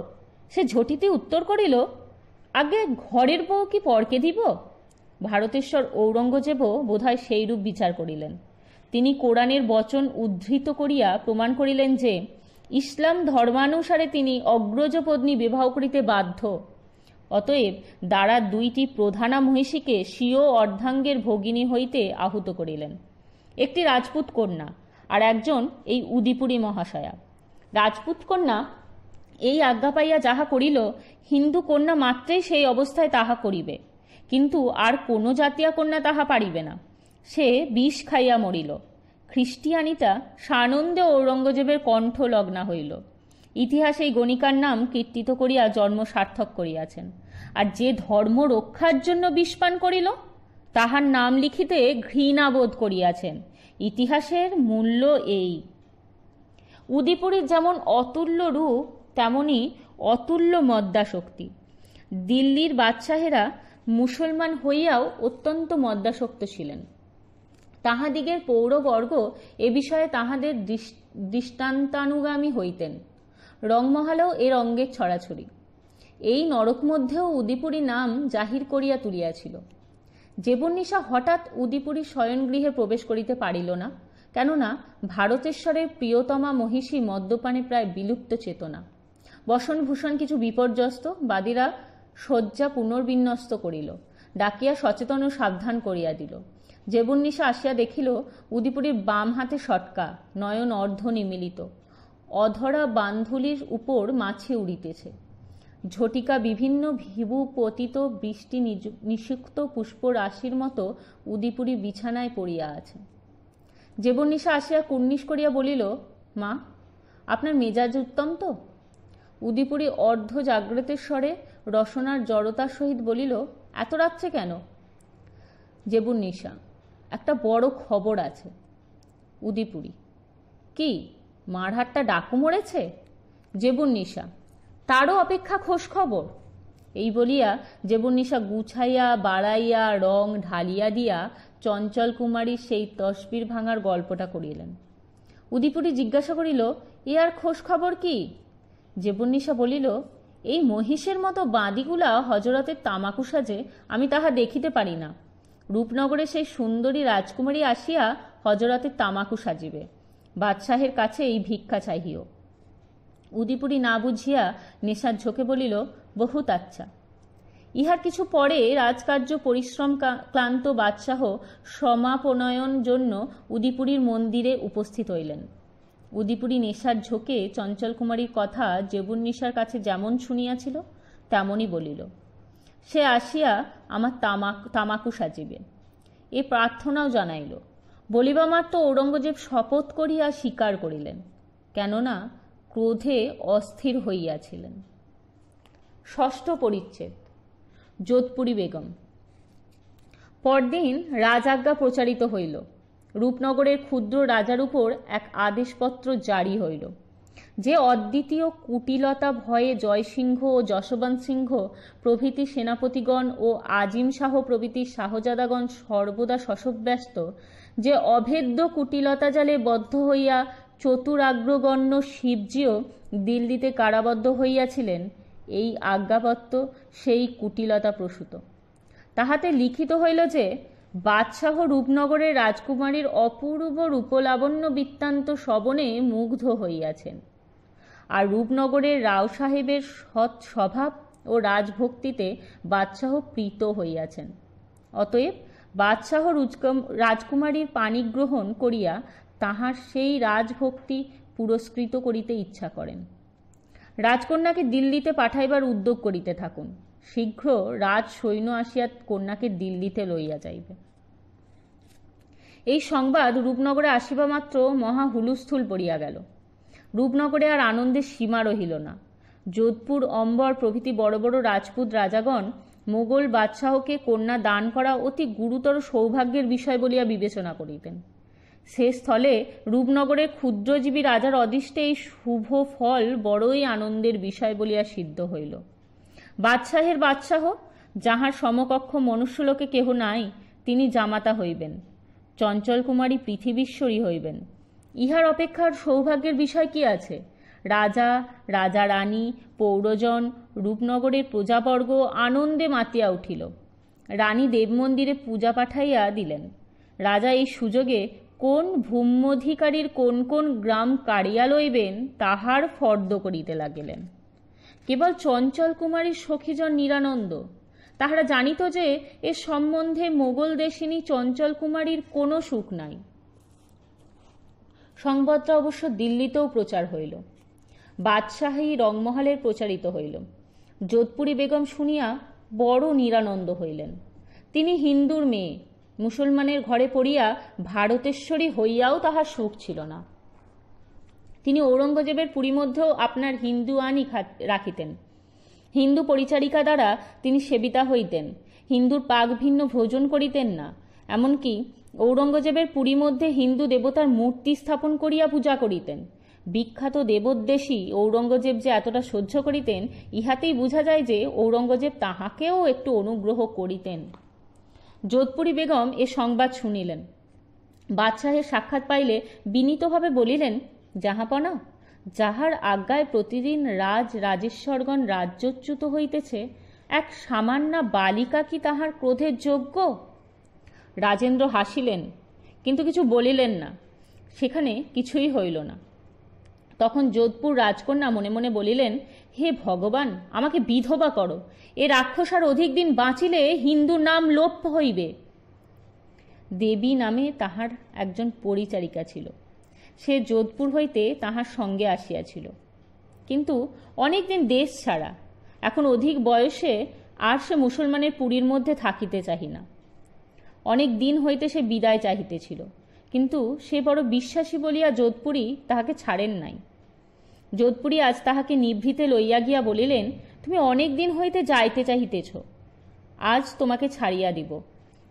সে ঝটিতে উত্তর করিল আগে ঘরের বউ কি পরকে দিব ভারতেশ্বর ঔরঙ্গজেবও বোধহয় সেইরূপ বিচার করিলেন তিনি কোরআনের বচন উদ্ধৃত করিয়া প্রমাণ করিলেন যে ইসলাম ধর্মানুসারে তিনি অগ্রজ পত্নী বিবাহ করিতে বাধ্য অতএব দ্বারা দুইটি প্রধানা মহিষীকে স্বীয় অর্ধাঙ্গের ভগিনী হইতে আহত করিলেন একটি রাজপুত কন্যা আর একজন এই উদিপুরী মহাশয়া রাজপুত কন্যা এই আজ্ঞা পাইয়া যাহা করিল হিন্দু কন্যা মাত্রেই সেই অবস্থায় তাহা করিবে কিন্তু আর কোনো জাতীয় কন্যা তাহা পারিবে না সে বিষ খাইয়া মরিল খ্রিস্টিয়ানিতা সানন্দে ঔরঙ্গজেবের কণ্ঠ লগ্না হইল ইতিহাসে এই গণিকার নাম কীর্তিত করিয়া জন্ম সার্থক করিয়াছেন আর যে ধর্ম রক্ষার জন্য বিষপান করিল তাহার নাম লিখিতে ঘৃণাবোধ করিয়াছেন ইতিহাসের মূল্য এই উদিপুরীর যেমন অতুল্য রূপ তেমনি অতুল্য মদ্দাশক্তি দিল্লির বাদশাহেরা মুসলমান হইয়াও অত্যন্ত মদ্দাসক্ত ছিলেন তাহাদিগের পৌরবর্গ এ বিষয়ে তাহাদের দৃষ্টান্তানুগামী হইতেন রংমহালও এর অঙ্গের ছড়াছড়ি এই নরক মধ্যেও উদিপুরী নাম জাহির করিয়া তুলিয়াছিল জীবননিশা হঠাৎ উদিপুরী শয়নগৃহে প্রবেশ করিতে পারিল না কেননা ভারতেশ্বরের প্রিয়তমা মহিষী মদ্যপানে প্রায় বিলুপ্ত চেতনা বসনভূষণ কিছু বিপর্যস্ত বাদীরা শয্যা পুনর্বিন্যস্ত করিল ডাকিয়া সচেতন ও সাবধান করিয়া দিল জেবুন্নিশা আসিয়া দেখিল উদিপুরীর বাম হাতে সটকা নয়ন অর্ধ নিমিলিত অধরা বান্ধুলির উপর মাছি উড়িতেছে ঝটিকা বিভিন্ন ভিবু পতিত বৃষ্টি নিষিক্ত পুষ্পরাশির মতো উদিপুরী বিছানায় পড়িয়া আছে জীবননিশা আসিয়া কুর্নিশ করিয়া বলিল মা আপনার মেজাজ উত্তম তো উদিপুরী অর্ধ জাগ্রতের স্বরে রসনার জড়তার সহিত বলিল এত রাত্রে কেন জেবুন্নিশা একটা বড় খবর আছে উদিপুরি কি মারহাটটা ডাকু মরেছে জেবুন নিশা তারও অপেক্ষা খোঁজ খবর এই বলিয়া নিশা গুছাইয়া বাড়াইয়া রং ঢালিয়া দিয়া চঞ্চল কুমারীর সেই তসবির ভাঙার গল্পটা করিলেন উদিপুরি জিজ্ঞাসা করিল এ আর খোঁজ খবর কি নিশা বলিল এই মহিষের মতো বাঁদিগুলা হজরতের তামাকু সাজে আমি তাহা দেখিতে পারি না রূপনগরে সেই সুন্দরী রাজকুমারী আসিয়া হজরতের তামাকু সাজিবে বাদশাহের কাছে এই ভিক্ষা চাহিও উদিপুরি না বুঝিয়া নেশার ঝোঁকে বলিল বহুত আচ্ছা ইহার কিছু পরে রাজকার্য পরিশ্রম ক্লান্ত বাদশাহ সমাপনয়ন জন্য উদিপুরীর মন্দিরে উপস্থিত হইলেন উদিপুরী নেশার ঝোঁকে চঞ্চল কুমারীর কথা জেবুন নিশার কাছে যেমন শুনিয়াছিল তেমনই বলিল সে আসিয়া আমার তামাক তামাকু সাজিবে এ প্রার্থনাও জানাইল বলিবা মাত্র ঔরঙ্গজেব শপথ করিয়া স্বীকার করিলেন কেননা ক্রোধে অস্থির হইয়াছিলেন ষষ্ঠ পরিচ্ছেদ যোধপুরী বেগম পরদিন রাজাজ্ঞা প্রচারিত হইল রূপনগরের ক্ষুদ্র রাজার উপর এক আদেশপত্র জারি হইল যে অদ্বিতীয় কুটিলতা ভয়ে জয়সিংহ ও যশবন্ত সিংহ প্রভৃতি সেনাপতিগণ ও আজিম শাহ প্রভৃতি শাহজাদাগণ সর্বদা শশব্যস্ত যে অভেদ্য কুটিলতা জালে বদ্ধ হইয়া চতুরাগ্রগণ্য শিবজিও দিল্লিতে কারাবদ্ধ হইয়াছিলেন এই আজ্ঞাপত্য সেই কুটিলতা প্রসূত তাহাতে লিখিত হইল যে বাদশাহ রূপনগরের রাজকুমারীর অপূর্ব রূপলাবণ্য বৃত্তান্ত শবনে মুগ্ধ হইয়াছেন আর রূপনগরের রাও সাহেবের সৎ স্বভাব ও রাজভক্তিতে বাদশাহ প্রীত হইয়াছেন অতএব বাদশাহ রাজকুমারীর পানিগ্রহণ করিয়া তাহার সেই রাজভক্তি পুরস্কৃত করিতে ইচ্ছা করেন রাজকন্যাকে দিল্লিতে পাঠাইবার উদ্যোগ করিতে থাকুন শীঘ্র রাজ সৈন্য আসিয়া কন্যাকে দিল্লিতে লইয়া যাইবে এই সংবাদ রূপনগরে আসিবা মাত্র মহা হুলুস্থুল পড়িয়া গেল রূপনগরে আর আনন্দের সীমা রহিল না যোধপুর অম্বর প্রভৃতি বড় বড় রাজপুত রাজাগণ মোগল বাদশাহকে কন্যা দান করা অতি গুরুতর সৌভাগ্যের বিষয় বলিয়া বিবেচনা করিতেন সে স্থলে রূপনগরের ক্ষুদ্রজীবী রাজার অদৃষ্টে এই শুভ ফল বড়ই আনন্দের বিষয় বলিয়া সিদ্ধ হইল বাদশাহের বাদশাহ যাহার সমকক্ষ মনুষ্যলোকে কেহ নাই তিনি জামাতা হইবেন চঞ্চল কুমারী পৃথিবীশ্বরী হইবেন ইহার অপেক্ষার সৌভাগ্যের বিষয় কি আছে রাজা রাজা রানী পৌরজন রূপনগরের প্রজাবর্গ আনন্দে মাতিয়া উঠিল রানী দেবমন্দিরে পূজা পাঠাইয়া দিলেন রাজা এই সুযোগে কোন ভূম্যধিকারীর কোন কোন গ্রাম কাড়িয়া লইবেন তাহার ফর্দ করিতে লাগিলেন কেবল চঞ্চল কুমারীর সখীজন নিরানন্দ তাহারা জানিত যে এ সম্বন্ধে মোগল দেশিনী চঞ্চল কুমারীর কোনো সুখ নাই সংবাদটা অবশ্য দিল্লিতেও প্রচার হইল বাদশাহী রংমহলের প্রচারিত হইল যোধপুরী বেগম শুনিয়া বড় নিরানন্দ হইলেন তিনি হিন্দুর মেয়ে মুসলমানের ঘরে পড়িয়া ভারতেশ্বরী হইয়াও তাহার সুখ ছিল না তিনি ঔরঙ্গজেবের মধ্যেও আপনার হিন্দু আনি রাখিতেন হিন্দু পরিচারিকা দ্বারা তিনি সেবিতা হইতেন হিন্দুর পাক ভিন্ন ভোজন করিতেন না এমনকি ঔরঙ্গজেবের পুরী মধ্যে হিন্দু দেবতার মূর্তি স্থাপন করিয়া পূজা করিতেন বিখ্যাত দেবোদ্দেশী ঔরঙ্গজেব যে এতটা সহ্য করিতেন ইহাতেই বোঝা যায় যে ঔরঙ্গজেব তাহাকেও একটু অনুগ্রহ করিতেন যোধপুরী বেগম এ সংবাদ শুনিলেন বাদশাহের সাক্ষাৎ পাইলে বিনীতভাবে বলিলেন যাহাপনা যাহার আজ্ঞায় প্রতিদিন রাজ রাজেশ্বরগণ রাজ্যচ্যুত হইতেছে এক সামান্য বালিকা কি তাহার ক্রোধের যোগ্য রাজেন্দ্র হাসিলেন কিন্তু কিছু বলিলেন না সেখানে কিছুই হইল না তখন যোধপুর রাজকন্যা মনে মনে বলিলেন হে ভগবান আমাকে বিধবা করো এ রাক্ষস আর অধিক দিন বাঁচিলে হিন্দু নাম লোপ হইবে দেবী নামে তাহার একজন পরিচারিকা ছিল সে যোধপুর হইতে তাহার সঙ্গে আসিয়াছিল কিন্তু অনেকদিন দেশ ছাড়া এখন অধিক বয়সে আর সে মুসলমানের পুরীর মধ্যে থাকিতে চাহি না অনেক দিন হইতে সে বিদায় চাহিতেছিল কিন্তু সে বড় বিশ্বাসী বলিয়া যোধপুরী তাহাকে ছাড়েন নাই যোধপুরী আজ তাহাকে নিভৃতে লইয়া গিয়া বলিলেন তুমি অনেক দিন হইতে যাইতে চাহিতেছ আজ তোমাকে ছাড়িয়া দিব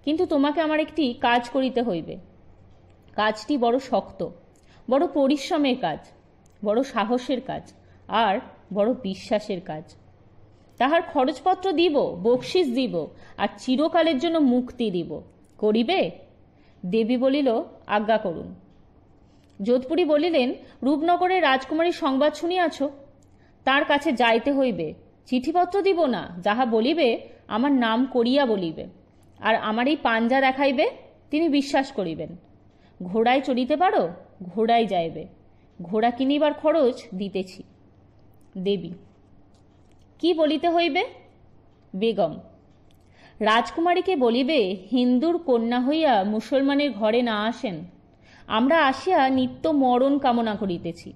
কিন্তু তোমাকে আমার একটি কাজ করিতে হইবে কাজটি বড় শক্ত বড় পরিশ্রমের কাজ বড় সাহসের কাজ আর বড় বিশ্বাসের কাজ তাহার খরচপত্র দিব বকশিস দিব আর চিরকালের জন্য মুক্তি দিব করিবে দেবী বলিল আজ্ঞা করুন যোধপুরী বলিলেন রূপনগরের রাজকুমারীর সংবাদ শুনিয়াছ তার কাছে যাইতে হইবে চিঠিপত্র দিব না যাহা বলিবে আমার নাম করিয়া বলিবে আর আমার এই পাঞ্জা দেখাইবে তিনি বিশ্বাস করিবেন ঘোড়ায় চড়িতে পারো ঘোড়ায় যাইবে ঘোড়া কিনিবার খরচ দিতেছি দেবী কি বলিতে হইবে বেগম রাজকুমারীকে বলিবে হিন্দুর কন্যা হইয়া মুসলমানের ঘরে না আসেন আমরা আসিয়া নিত্য মরণ কামনা করিতেছি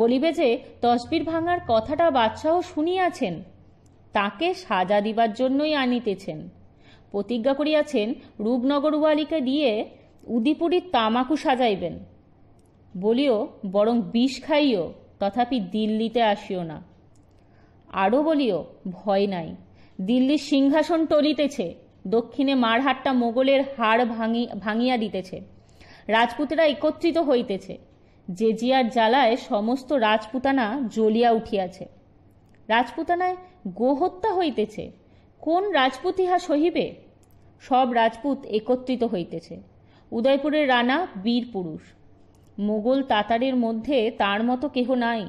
বলিবে যে তসবির ভাঙার কথাটা বাদশাহ শুনিয়াছেন তাকে সাজা দিবার জন্যই আনিতেছেন প্রতিজ্ঞা করিয়াছেন রূপনগর দিয়ে উদিপুরীর তামাকু সাজাইবেন বলিও বরং বিষ খাইও তথাপি দিল্লিতে আসিও না আরও বলিও ভয় নাই দিল্লির সিংহাসন টলিতেছে দক্ষিণে মারহাটটা মোগলের হাড় ভাঙি ভাঙিয়া দিতেছে রাজপুতেরা একত্রিত হইতেছে যে জিয়ার জ্বালায় সমস্ত রাজপুতানা জ্বলিয়া উঠিয়াছে রাজপুতানায় গোহত্যা হইতেছে কোন রাজপুত ইহা সহিবে সব রাজপুত একত্রিত হইতেছে উদয়পুরের রানা বীর পুরুষ মোগল তাতারের মধ্যে তার মতো কেহ নাই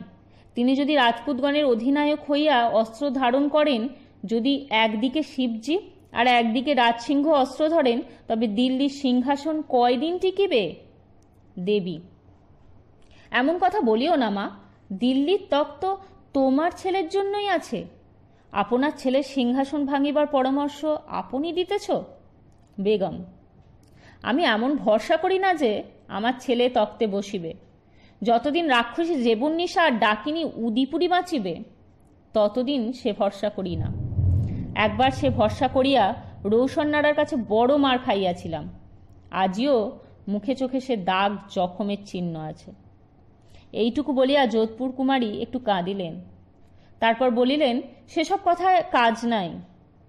তিনি যদি রাজপুতগণের অধিনায়ক হইয়া অস্ত্র ধারণ করেন যদি একদিকে শিবজি আর একদিকে রাজসিংহ অস্ত্র ধরেন তবে দিল্লির সিংহাসন কয়দিন টিকিবে দেবী এমন কথা বলিও না মা দিল্লির তক্ত তোমার ছেলের জন্যই আছে আপনার ছেলের সিংহাসন ভাঙিবার পরামর্শ আপনি দিতেছ বেগম আমি এমন ভরসা করি না যে আমার ছেলে তক্তে বসিবে যতদিন রাক্ষসী নিশা আর ডাকিনী উদিপুরি বাঁচিবে ততদিন সে ভরসা করি না একবার সে ভরসা করিয়া রৌসন্নারার কাছে বড় মার খাইয়াছিলাম আজিও মুখে চোখে সে দাগ জখমের চিহ্ন আছে এইটুকু বলিয়া যোধপুর কুমারী একটু কাঁদিলেন তারপর বলিলেন সেসব কথায় কাজ নাই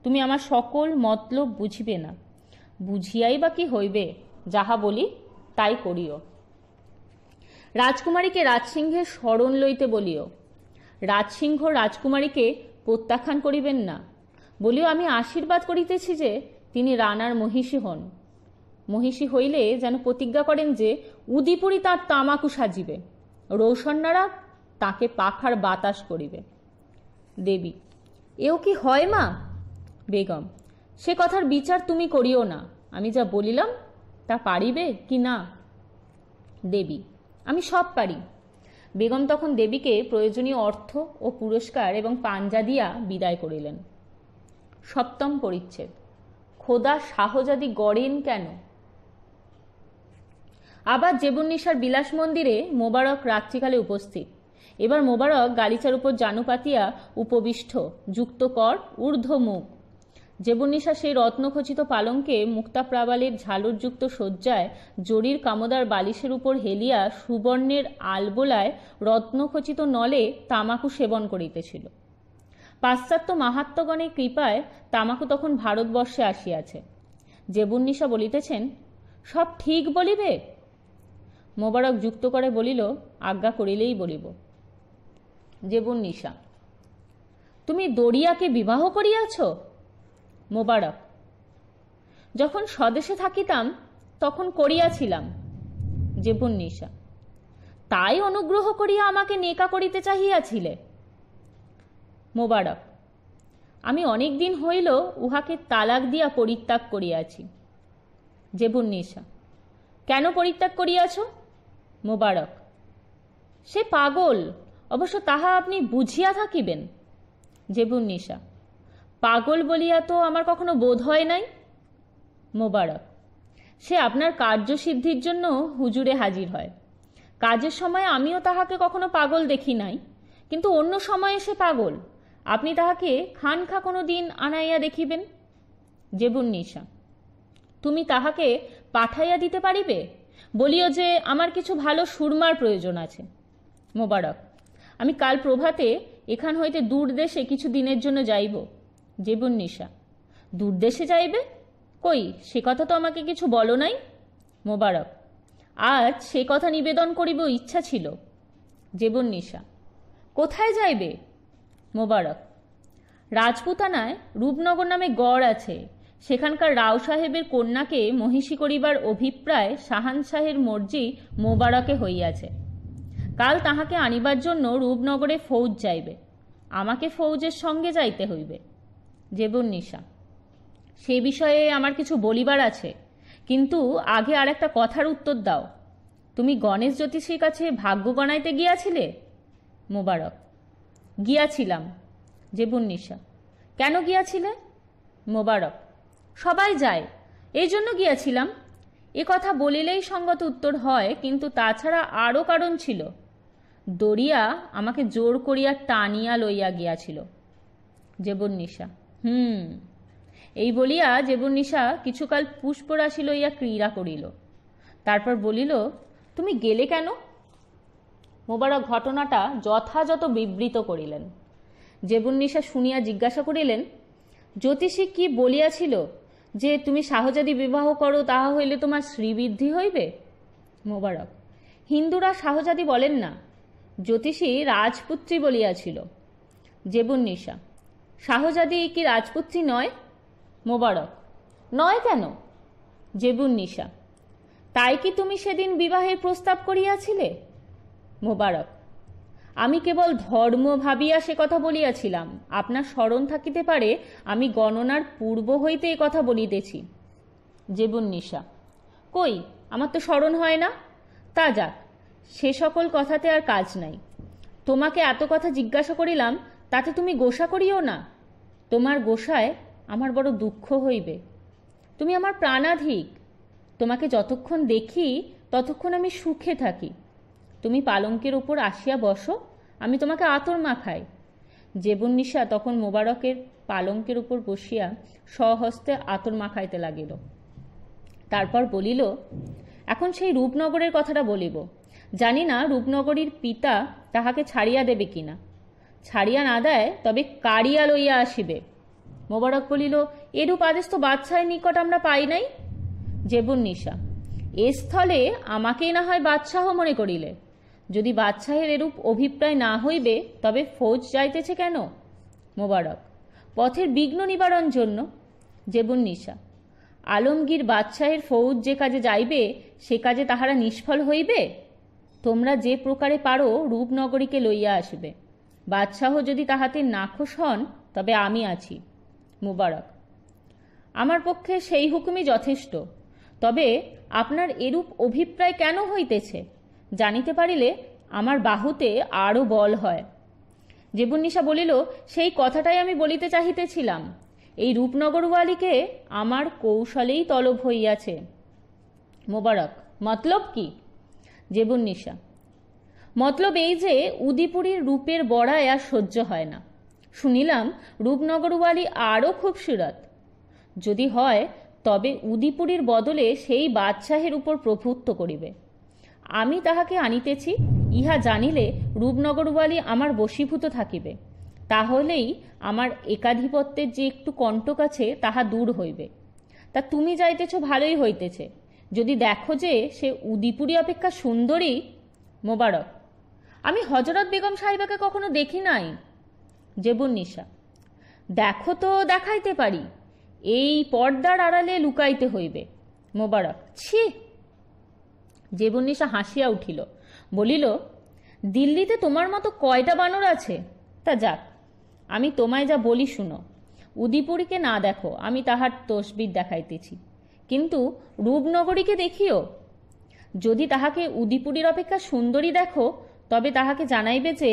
তুমি আমার সকল মতলব বুঝিবে না বুঝিয়াই বা কি হইবে যাহা বলি তাই করিও রাজকুমারীকে রাজসিংহের স্মরণ লইতে বলিও রাজসিংহ রাজকুমারীকে প্রত্যাখ্যান করিবেন না বলিও আমি আশীর্বাদ করিতেছি যে তিনি রানার মহিষী হন মহিষী হইলে যেন প্রতিজ্ঞা করেন যে উদিপুরি তার তামাকু সাজিবে রৌসন্যারা তাকে পাখার বাতাস করিবে দেবী এও কি হয় মা বেগম সে কথার বিচার তুমি করিও না আমি যা বলিলাম তা পারিবে কি না দেবী আমি সব পারি বেগম তখন দেবীকে প্রয়োজনীয় অর্থ ও পুরস্কার এবং পাঞ্জা দিয়া বিদায় করিলেন সপ্তম পরিচ্ছেদ খোদা শাহজাদি গড়েন কেন আবার জেবুন্নিসার বিলাস মন্দিরে মোবারক রাত্রিকালে উপস্থিত এবার মোবারক গালিচার উপর জানু পাতিয়া উপবিষ্ট যুক্ত কর ঊর্ধ্ব মুখ জীবনীশা সেই রত্নখচিত পালঙ্কে প্রাবালের ঝালরযুক্ত শয্যায় জরির কামদার বালিশের উপর হেলিয়া সুবর্ণের আলবোলায় রত্নখচিত নলে তামাকু সেবন করিতেছিল পাশ্চাত্য মাহাত্মগণের কৃপায় তামাকু তখন ভারতবর্ষে আসিয়াছে জেবুন্নিশা বলিতেছেন সব ঠিক বলিবে মোবারক যুক্ত করে বলিল আজ্ঞা করিলেই বলিব জেবুন্নিশা তুমি দড়িয়াকে বিবাহ করিয়াছ মোবারক যখন স্বদেশে থাকিতাম তখন করিয়াছিলাম নিশা তাই অনুগ্রহ করিয়া আমাকে নেকা করিতে চাহিয়াছিলে মোবারক আমি অনেক দিন হইল উহাকে তালাক দিয়া পরিত্যাগ করিয়াছি জেবুন্নিশা কেন পরিত্যাগ করিয়াছ মোবারক সে পাগল অবশ্য তাহা আপনি বুঝিয়া থাকিবেন জেবুন্নিশা পাগল বলিয়া তো আমার কখনো বোধ হয় নাই মোবারক সে আপনার কার্যসিদ্ধির জন্য হুজুরে হাজির হয় কাজের সময় আমিও তাহাকে কখনো পাগল দেখি নাই কিন্তু অন্য সময়ে সে পাগল আপনি তাহাকে খানখা কোনো দিন আনাইয়া দেখিবেন নিশা তুমি তাহাকে পাঠাইয়া দিতে পারিবে বলিও যে আমার কিছু ভালো সুরমার প্রয়োজন আছে মোবারক আমি কাল প্রভাতে এখান হইতে দূর দেশে কিছু দিনের জন্য যাইব জীবননিশা দূর দেশে যাইবে কই সে কথা তো আমাকে কিছু বলো নাই মোবারক আজ সে কথা নিবেদন করিব ইচ্ছা ছিল নিশা কোথায় যাইবে মোবারক রাজপুতানায় রূপনগর নামে গড় আছে সেখানকার রাও সাহেবের কন্যাকে মহিষী করিবার অভিপ্রায় শাহান শাহের মর্জি মোবারকে হইয়াছে কাল তাহাকে আনিবার জন্য রূপনগরে ফৌজ যাইবে আমাকে ফৌজের সঙ্গে যাইতে হইবে নিশা সেই বিষয়ে আমার কিছু বলিবার আছে কিন্তু আগে আর একটা কথার উত্তর দাও তুমি গণেশ জ্যোতিষীর কাছে ভাগ্য গণাইতে গিয়াছিলে মোবারক গিয়াছিলাম নিশা কেন গিয়াছিলে মোবারক সবাই যায় এই জন্য গিয়াছিলাম এ কথা বলিলেই সঙ্গত উত্তর হয় কিন্তু তাছাড়া আরও কারণ ছিল দরিয়া আমাকে জোর করিয়া টানিয়া লইয়া গিয়াছিল নিশা হুম এই বলিয়া নিশা কিছুকাল পুষ্পরাশি লইয়া ক্রীড়া করিল তারপর বলিল তুমি গেলে কেন মোবারক ঘটনাটা যথাযথ বিবৃত করিলেন নিশা শুনিয়া জিজ্ঞাসা করিলেন জ্যোতিষী কি বলিয়াছিল যে তুমি শাহজাদি বিবাহ করো তাহা হইলে তোমার শ্রীবৃদ্ধি হইবে মোবারক হিন্দুরা শাহজাদি বলেন না জ্যোতিষী রাজপুত্রী বলিয়াছিল নিশা শাহজাদি কি রাজপুত্রী নয় মোবারক নয় কেন জেবুন নিশা তাই কি তুমি সেদিন বিবাহের প্রস্তাব করিয়াছিলে মোবারক আমি কেবল ধর্ম ভাবিয়া সে কথা বলিয়াছিলাম আপনার স্মরণ থাকিতে পারে আমি গণনার পূর্ব হইতে এ কথা বলিতেছি জেবুন নিশা কই আমার তো স্মরণ হয় না তা যাক সে সকল কথাতে আর কাজ নাই তোমাকে এত কথা জিজ্ঞাসা করিলাম তাতে তুমি গোসা করিও না তোমার গোসায় আমার বড় দুঃখ হইবে তুমি আমার প্রাণাধিক তোমাকে যতক্ষণ দেখি ততক্ষণ আমি সুখে থাকি তুমি পালঙ্কের ওপর আসিয়া বসো আমি তোমাকে আতর মাখাই নিশা তখন মোবারকের পালঙ্কের উপর বসিয়া সহস্তে আতর মাখাইতে লাগিল তারপর বলিল এখন সেই রূপনগরের কথাটা বলিব জানি না রূপনগরীর পিতা তাহাকে ছাড়িয়া দেবে কিনা ছাড়িয়া না দেয় তবে কাড়িয়া লইয়া আসিবে মোবারক বলিল এরূপ আদেশ তো বাদশাহের নিকট আমরা পাই নাই জেবুন্নিশা এ স্থলে আমাকেই না হয় বাদশাহ মনে করিলে যদি বাদশাহের এরূপ অভিপ্রায় না হইবে তবে ফৌজ যাইতেছে কেন মোবারক পথের বিঘ্ন নিবারণ জন্য নিশা আলমগীর বাদশাহের ফৌজ যে কাজে যাইবে সে কাজে তাহারা নিষ্ফল হইবে তোমরা যে প্রকারে পারো রূপনগরীকে লইয়া আসবে বাদশাহ যদি তাহাতে নাখুশ হন তবে আমি আছি মুবারক আমার পক্ষে সেই হুকুমই যথেষ্ট তবে আপনার এরূপ অভিপ্রায় কেন হইতেছে জানিতে পারিলে আমার বাহুতে আরও বল হয় জেবুন্নিশা বলিল সেই কথাটাই আমি বলিতে চাহিতেছিলাম এই রূপনগরওয়ালিকে আমার কৌশলেই তলব হইয়াছে মোবারক মতলব কি জেবুন্নিশা মতলব এই যে উদিপুরীর রূপের বড়ায় আর সহ্য হয় না শুনিলাম রূপনগরওয়ালি আরও খুব সুরাত যদি হয় তবে উদিপুরীর বদলে সেই বাদশাহের উপর প্রভুত্ব করিবে আমি তাহাকে আনিতেছি ইহা জানিলে রূপনগরওয়ালি আমার বশীভূত থাকিবে তাহলেই আমার একাধিপত্যের যে একটু কণ্টক আছে তাহা দূর হইবে তা তুমি যাইতেছ ভালোই হইতেছে যদি দেখো যে সে উদিপুরী অপেক্ষা সুন্দরী মোবারক আমি হজরত বেগম সাহেবাকে কখনো দেখি নাই নিশা দেখো তো দেখাইতে পারি এই পর্দার আড়ালে লুকাইতে হইবে মোবারক ছি নিশা হাসিয়া উঠিল বলিল দিল্লিতে তোমার মতো কয়টা বানর আছে তা যাক আমি তোমায় যা বলি শুনো উদিপুরীকে না দেখো আমি তাহার তসবির দেখাইতেছি কিন্তু রূপনগরীকে দেখিও যদি তাহাকে উদিপুরীর অপেক্ষা সুন্দরী দেখো তবে তাহাকে জানাইবে যে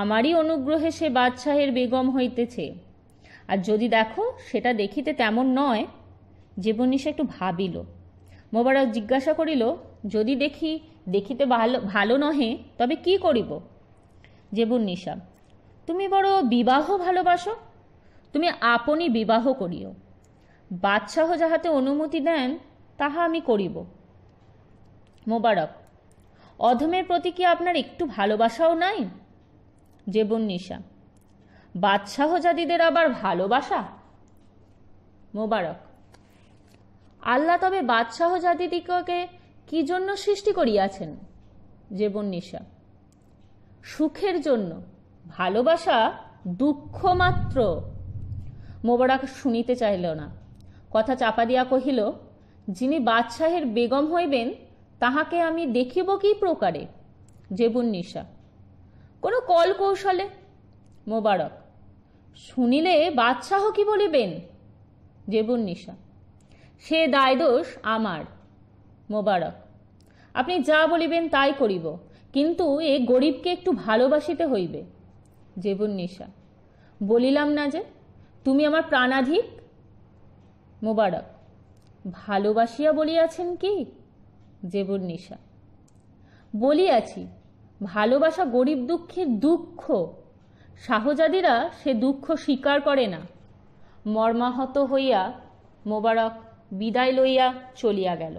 আমারই অনুগ্রহে সে বাদশাহের বেগম হইতেছে আর যদি দেখো সেটা দেখিতে তেমন নয় জীবনীশা একটু ভাবিল মোবারক জিজ্ঞাসা করিল যদি দেখি দেখিতে ভালো ভালো নহে তবে কি করিব নিশা তুমি বড় বিবাহ ভালোবাসো তুমি আপনি বিবাহ করিও বাদশাহ যাহাতে অনুমতি দেন তাহা আমি করিব মোবারক অধমের প্রতি কি আপনার একটু ভালোবাসাও নাই জেবন নিশা বাদশাহ জাদিদের আবার ভালোবাসা মোবারক আল্লাহ তবে বাদশাহ জাতিদিগকে কি জন্য সৃষ্টি করিয়াছেন জীবন নিশা সুখের জন্য ভালোবাসা দুঃখ মাত্র মোবারক শুনিতে চাইল না কথা চাপা দিয়া কহিল যিনি বাদশাহের বেগম হইবেন তাহাকে আমি দেখিব কি প্রকারে জেবুন্নিশা কোনো কল কৌশলে মোবারক শুনিলে বাদশাহ কি বলিবেন জেবুন নিশা সে দায়দোষ আমার মোবারক আপনি যা বলিবেন তাই করিব কিন্তু এ গরিবকে একটু ভালোবাসিতে হইবে জেবুন নিশা বলিলাম না যে তুমি আমার প্রাণাধিক মোবারক ভালোবাসিয়া বলিয়াছেন কি জেবরনিশা বলিয়াছি ভালোবাসা গরিব দুঃখের দুঃখ শাহজাদিরা সে দুঃখ স্বীকার করে না মর্মাহত হইয়া মোবারক বিদায় লইয়া চলিয়া গেল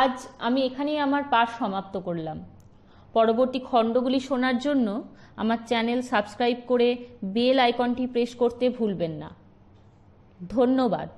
আজ আমি এখানেই আমার পাঠ সমাপ্ত করলাম পরবর্তী খণ্ডগুলি শোনার জন্য আমার চ্যানেল সাবস্ক্রাইব করে বেল আইকনটি প্রেস করতে ভুলবেন না ধন্যবাদ